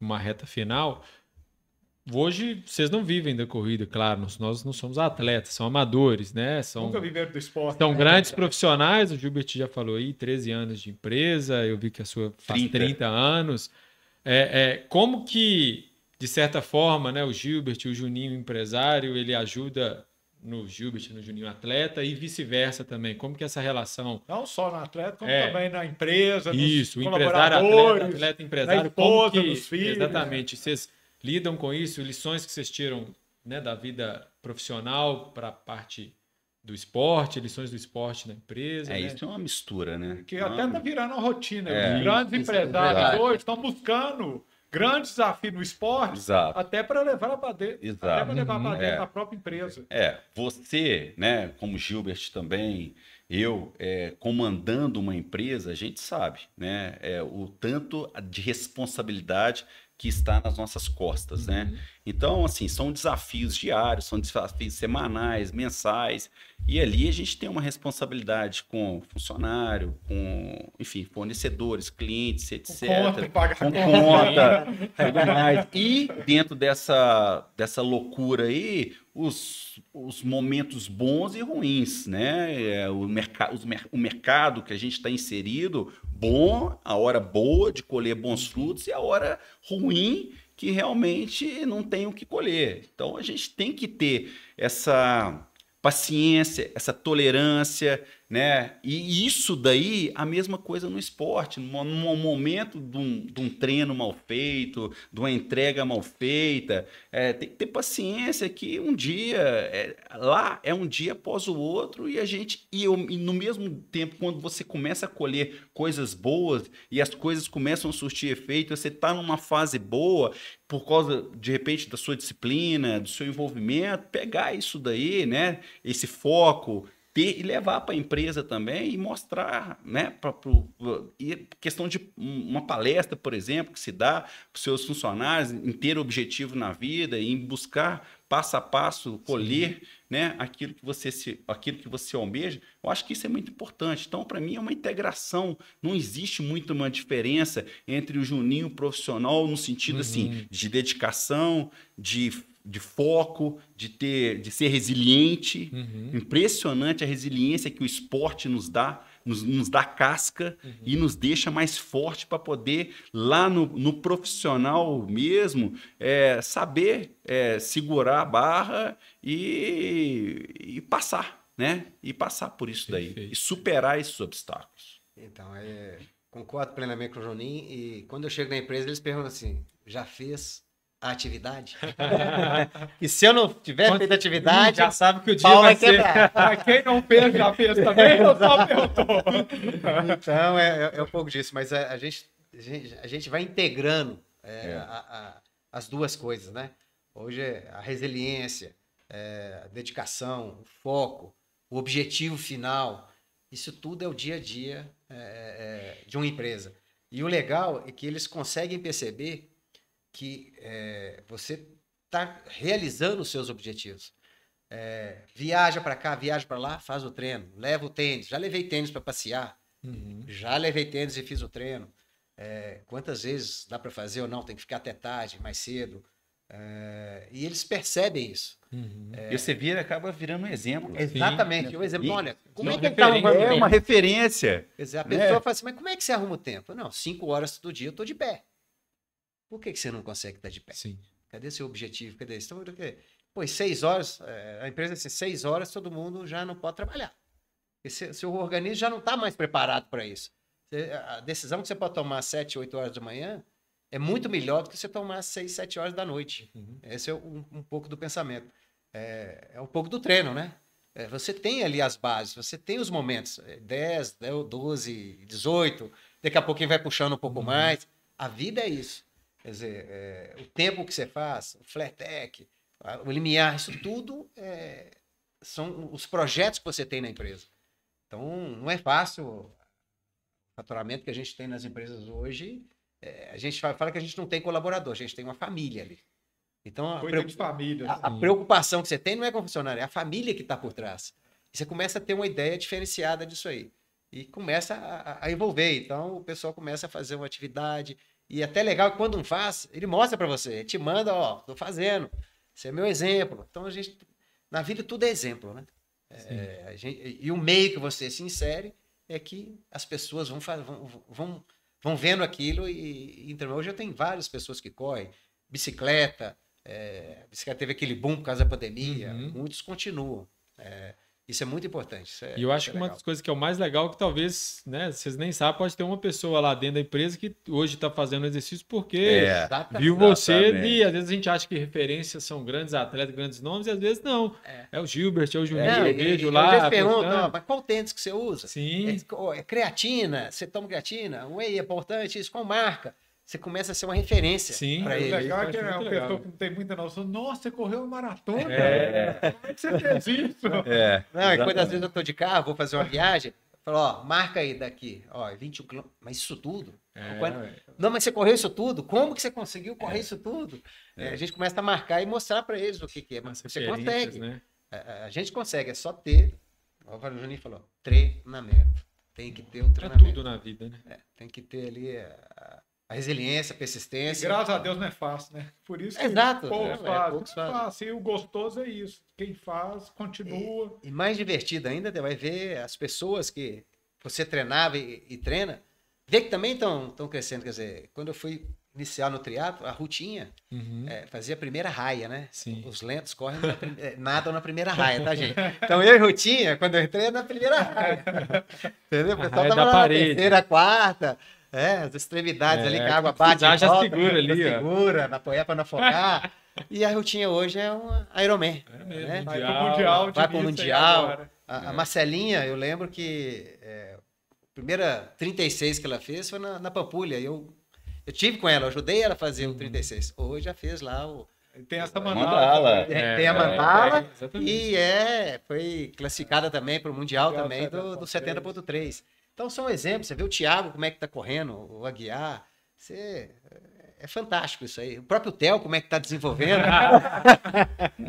uma reta final hoje vocês não vivem da corrida, claro, nós não somos atletas, são amadores, né? São, Nunca viveram do esporte. São né? grandes profissionais, o Gilbert já falou aí, 13 anos de empresa, eu vi que a sua faz 30, 30 anos. É, é, como que, de certa forma, né, o Gilbert, o Juninho empresário, ele ajuda no Gilbert, no Juninho atleta e vice-versa também. Como que é essa relação... Não só no atleta, como é, também na empresa, Isso, empresário, atleta, atleta, empresário. Na esposa, que, filhos. Exatamente, vocês lidam com isso, lições que vocês tiram né, da vida profissional para a parte do esporte, lições do esporte na empresa. É, né? isso é uma mistura, né? Que até está virando uma rotina. É, Os grandes é empresários é hoje estão buscando grandes desafios no esporte, Exato. até para levar para uhum. dentro, Exato. até para levar para dentro da própria empresa. É, você, né, como Gilbert também, eu é, comandando uma empresa, a gente sabe, né, é, o tanto de responsabilidade que está nas nossas costas, né? uhum. né? Então, assim, são desafios diários, são desafios semanais, mensais, e ali a gente tem uma responsabilidade com funcionário, com, enfim, fornecedores, clientes, etc. Com conta, paga com conta, conta e dentro dessa, dessa loucura aí, os, os momentos bons e ruins, né? É, o, merca, os, o mercado que a gente está inserido, bom, a hora boa de colher bons frutos e a hora ruim que realmente não tem o que colher. Então a gente tem que ter essa paciência, essa tolerância, né? E isso daí, a mesma coisa no esporte. No momento de um, de um treino mal feito, de uma entrega mal feita, é, tem que ter paciência que um dia, é, lá é um dia após o outro, e a gente, e, eu, e no mesmo tempo, quando você começa a colher coisas boas e as coisas começam a surtir efeito, você está numa fase boa, por causa, de repente, da sua disciplina, do seu envolvimento, pegar isso daí, né? Esse foco, ter e levar para a empresa também e mostrar, né? Pra, pro, e questão de uma palestra, por exemplo, que se dá para os seus funcionários em ter objetivo na vida, em buscar passo a passo colher né, aquilo, que você se, aquilo que você almeja, eu acho que isso é muito importante. Então, para mim, é uma integração. Não existe muito uma diferença entre o Juninho profissional, no sentido uhum. assim, de dedicação, de de foco, de ter, de ser resiliente. Uhum. Impressionante a resiliência que o esporte nos dá, nos, nos dá casca uhum. e nos deixa mais forte para poder lá no, no profissional mesmo é, saber é, segurar a barra e, e, passar, né? E passar por isso daí e superar esses obstáculos. Então é concordo plenamente com o Juninho e quando eu chego na empresa eles perguntam assim, já fez a atividade. e se eu não tiver Quando... feito atividade. Já sabe que o dia vai, ser. Quem não fez, já fez também, eu só então, é, é, é, um pouco disso, mas a, a, gente, a gente, a gente vai integrando é, é. A, a, as duas coisas, né? Hoje, é a resiliência, é, a dedicação, o foco, o objetivo final, isso tudo é o dia a dia de uma empresa. E o legal é que eles conseguem perceber que é, você está realizando os seus objetivos. É, viaja para cá, viaja para lá, faz o treino, leva o tênis. Já levei tênis para passear, uhum. já levei tênis e fiz o treino. É, quantas vezes dá para fazer ou não? Tem que ficar até tarde, mais cedo. É, e eles percebem isso. Uhum. É, e você vira, acaba virando um exemplo. Exatamente, Sim. um exemplo. Olha, como é que tá uma, é uma referência. Exato. A pessoa né? fala assim, mas como é que você arruma o tempo? Não, cinco horas do dia eu tô de pé. Por que, que você não consegue estar de pé? Sim. Cadê seu objetivo? Cadê isso? Então, pois seis horas, eh, a empresa assim, seis horas todo mundo já não pode trabalhar. Esse, seu organismo já não está mais preparado para isso. A decisão que você pode tomar às sete, oito horas da manhã é muito melhor do que você tomar às seis, sete horas da noite. Uhum. Esse é um, um, pouco do pensamento. É, é um pouco do treino, né? É, você tem ali as bases, você tem os momentos. 10, 12, 18. Daqui a pouquinho vai puxando um pouco uhum. mais. A vida é isso. Quer dizer, é, o tempo que você faz, o flatec, o limiar, isso tudo é, são os projetos que você tem na empresa. Então, não é fácil. O faturamento que a gente tem nas empresas hoje, é, a gente fala, fala, que a gente não tem colaborador, a gente tem uma família ali. Então, a, preocup... família, a, né? a preocupação que você tem não é com o funcionário, é a família que está por trás. E você começa a ter uma ideia diferenciada disso aí. E começa a, a envolver. Então, o pessoal começa a fazer uma atividade, e é até legal que quando faz, ele mostra para você, ele te manda, ó, tô fazendo. Esse é meu exemplo. Então a gente na vida tudo é exemplo, né? É, gente, e o meio que você se insere é que as pessoas vão vão, vão, vão vendo aquilo e, então hoje eu tenho várias pessoas que correm bicicleta, é, bicicleta teve aquele boom por causa da pandemia, uhum. muitos continuam. É, isso é muito importante. É, e eu acho é que é uma das coisas que é o mais legal que talvez, né, vocês nem sabem, pode ter uma pessoa lá dentro da empresa que hoje está fazendo exercício porque é, viu você e às vezes a gente acha que referências são grandes atletas, grandes nomes, e às vezes não. É, é o Gilbert, é o Juninho, é, eu vejo lá. Às vezes perguntam, mas qual tênis que você usa? Sim. É, é creatina, você toma creatina? Whey é importante, isso, qual marca? você começa a ser uma referência. Sim, pra é ele. legal que é, é uma pessoa que não tem muita noção. Nossa, você correu uma maratona? É. Como é que você fez isso? É, não, e quando às vezes eu tô de carro, vou fazer uma viagem, falo, ó, marca aí daqui, ó, 21 quilômetros. Mas isso tudo? É, quando... Não, mas você correu isso tudo? Como que você conseguiu correr é. isso tudo? a gente começa a marcar e mostrar para eles o que, que é. Mas você consegue. Né? A, a, gente consegue, é só ter. o Juninho falou, treinamento. Tem que ter um treinamento. É tudo na vida, né? tem que ter ali... A a resiliência, a persistência. E graças a Deus não é fácil, né? Por isso que Exato, poucos, é, é fazem, poucos fazem. E o gostoso é isso. Quem faz, continua. E, e mais divertido ainda, você vai ver as pessoas que você treinava e, e treina, vê que também estão crescendo. Quer dizer, quando eu fui iniciar no triatlo, a rotina, uhum. é, fazia a primeira raia, né? Sim. Os lentos correm na prim... É, nadam na primeira raia, tá, gente? Então eu e rotinha, quando eu entrei, na primeira raia. Entendeu? O pessoal tava na parede. terceira, quarta. É, as extremidades é, ali, que a água bate. Já, já volta, segura ali, já Segura, na apoiar para não afogar. e a rotina hoje é um Ironman. É né? mesmo, né? Vai para o Mundial. Vai para o Mundial. A, a, é. Marcelinha, eu lembro que é, a primeira 36 que ela fez foi na, na Pampulha. Eu, eu tive com ela, eu ajudei ela a fazer o 36. Uhum. Hoje já fez lá o. Tem essa mandala. É, tem a é, é, mandala é, e é, foi classificada também para o Mundial, Mundial também do, do 70.3. Então são exemplos. Você vê o Thiago, como é que tá correndo, o Aguiar. Você... É, é fantástico isso aí. O próprio Theo, como é que tá desenvolvendo.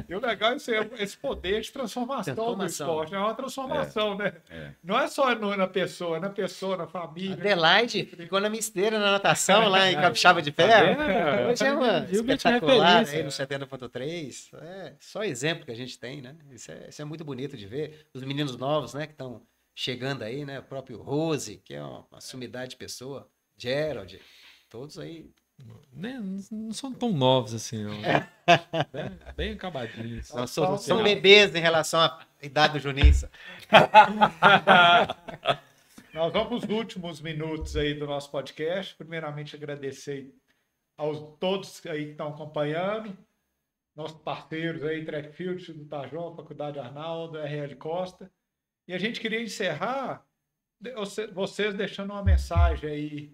e o legal é esse, esse poder de transformação, transformação, do esporte. Né? É uma transformação, é. né? É. Não é só na pessoa, na pessoa, na família. Adelaide né? ficou na minha esteira, na natação, lá em Capixaba de Ferro. Tá Hoje é uma Eu é espetacular aí né? no 70.3. É só exemplo que a gente tem, né? Isso é, isso é muito bonito de ver. Os meninos novos, né, que estão chegando aí, né? O próprio Rose, que é uma, uma sumidade de pessoa, Gerald, todos aí. Não, né, não são tão novos assim, não. É. É, bem acabadinhos. São, são, são bebês em relação à idade do Juninho. Nós vamos nos últimos minutos aí do nosso podcast. Primeiramente, agradecer aos todos aí que estão acompanhando, nossos parceiros aí, Trackfield, do Tajó, Faculdade Arnaldo, RL Costa. E a gente queria encerrar vocês deixando uma mensagem aí em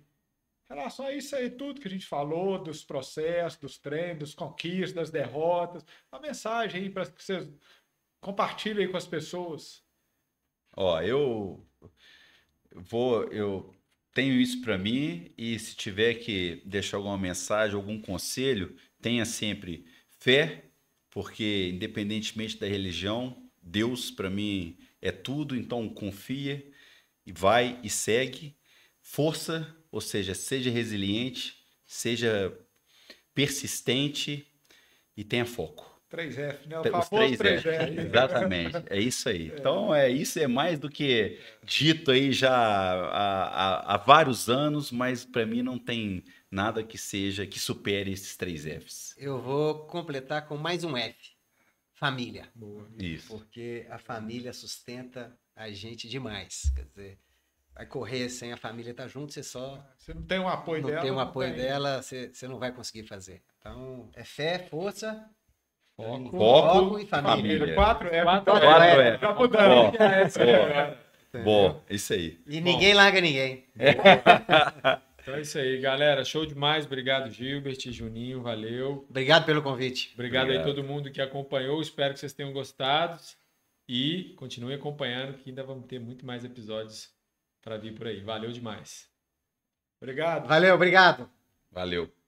relação a isso aí, tudo que a gente falou, dos processos, dos treinos, das conquistas, das derrotas. Uma mensagem aí para que vocês compartilhem com as pessoas. Ó, eu vou, eu tenho isso para mim e se tiver que deixar alguma mensagem, algum conselho, tenha sempre fé, porque independentemente da religião, Deus para mim é tudo, então confia e vai e segue. Força, ou seja, seja resiliente, seja persistente e tenha foco. 3F, né? O Os 3F, 3F. Exatamente, é isso aí. É. Então, é isso é mais do que dito aí já há, há, há vários anos, mas para mim não tem nada que seja que supere esses 3Fs. Eu vou completar com mais um F família. Boa. Isso. Porque a uhum. família sustenta a gente demais. Quer dizer, vai correr sem a família estar tá junto, você só. Ah, você não tem o um apoio não dela. Tem um apoio não tem apoio dela, você, você não vai conseguir fazer. Então, é fé, força. Foco, foco, foco e família. família. Quatro é Quatro, é. quatro F. É. É. Tá mudando. Boa, isso aí. E ninguém larga ninguém. É. Então é isso aí, galera. Show demais. Obrigado, Gilbert, Juninho, valeu. Obrigado pelo convite. Obrigado, Obrigado. aí todo mundo que acompanhou. Espero que vocês tenham gostado. E continuem acompanhando, que ainda vamos ter muito mais episódios para vir por aí. Valeu demais. Obrigado. Valeu, obrigado. Valeu.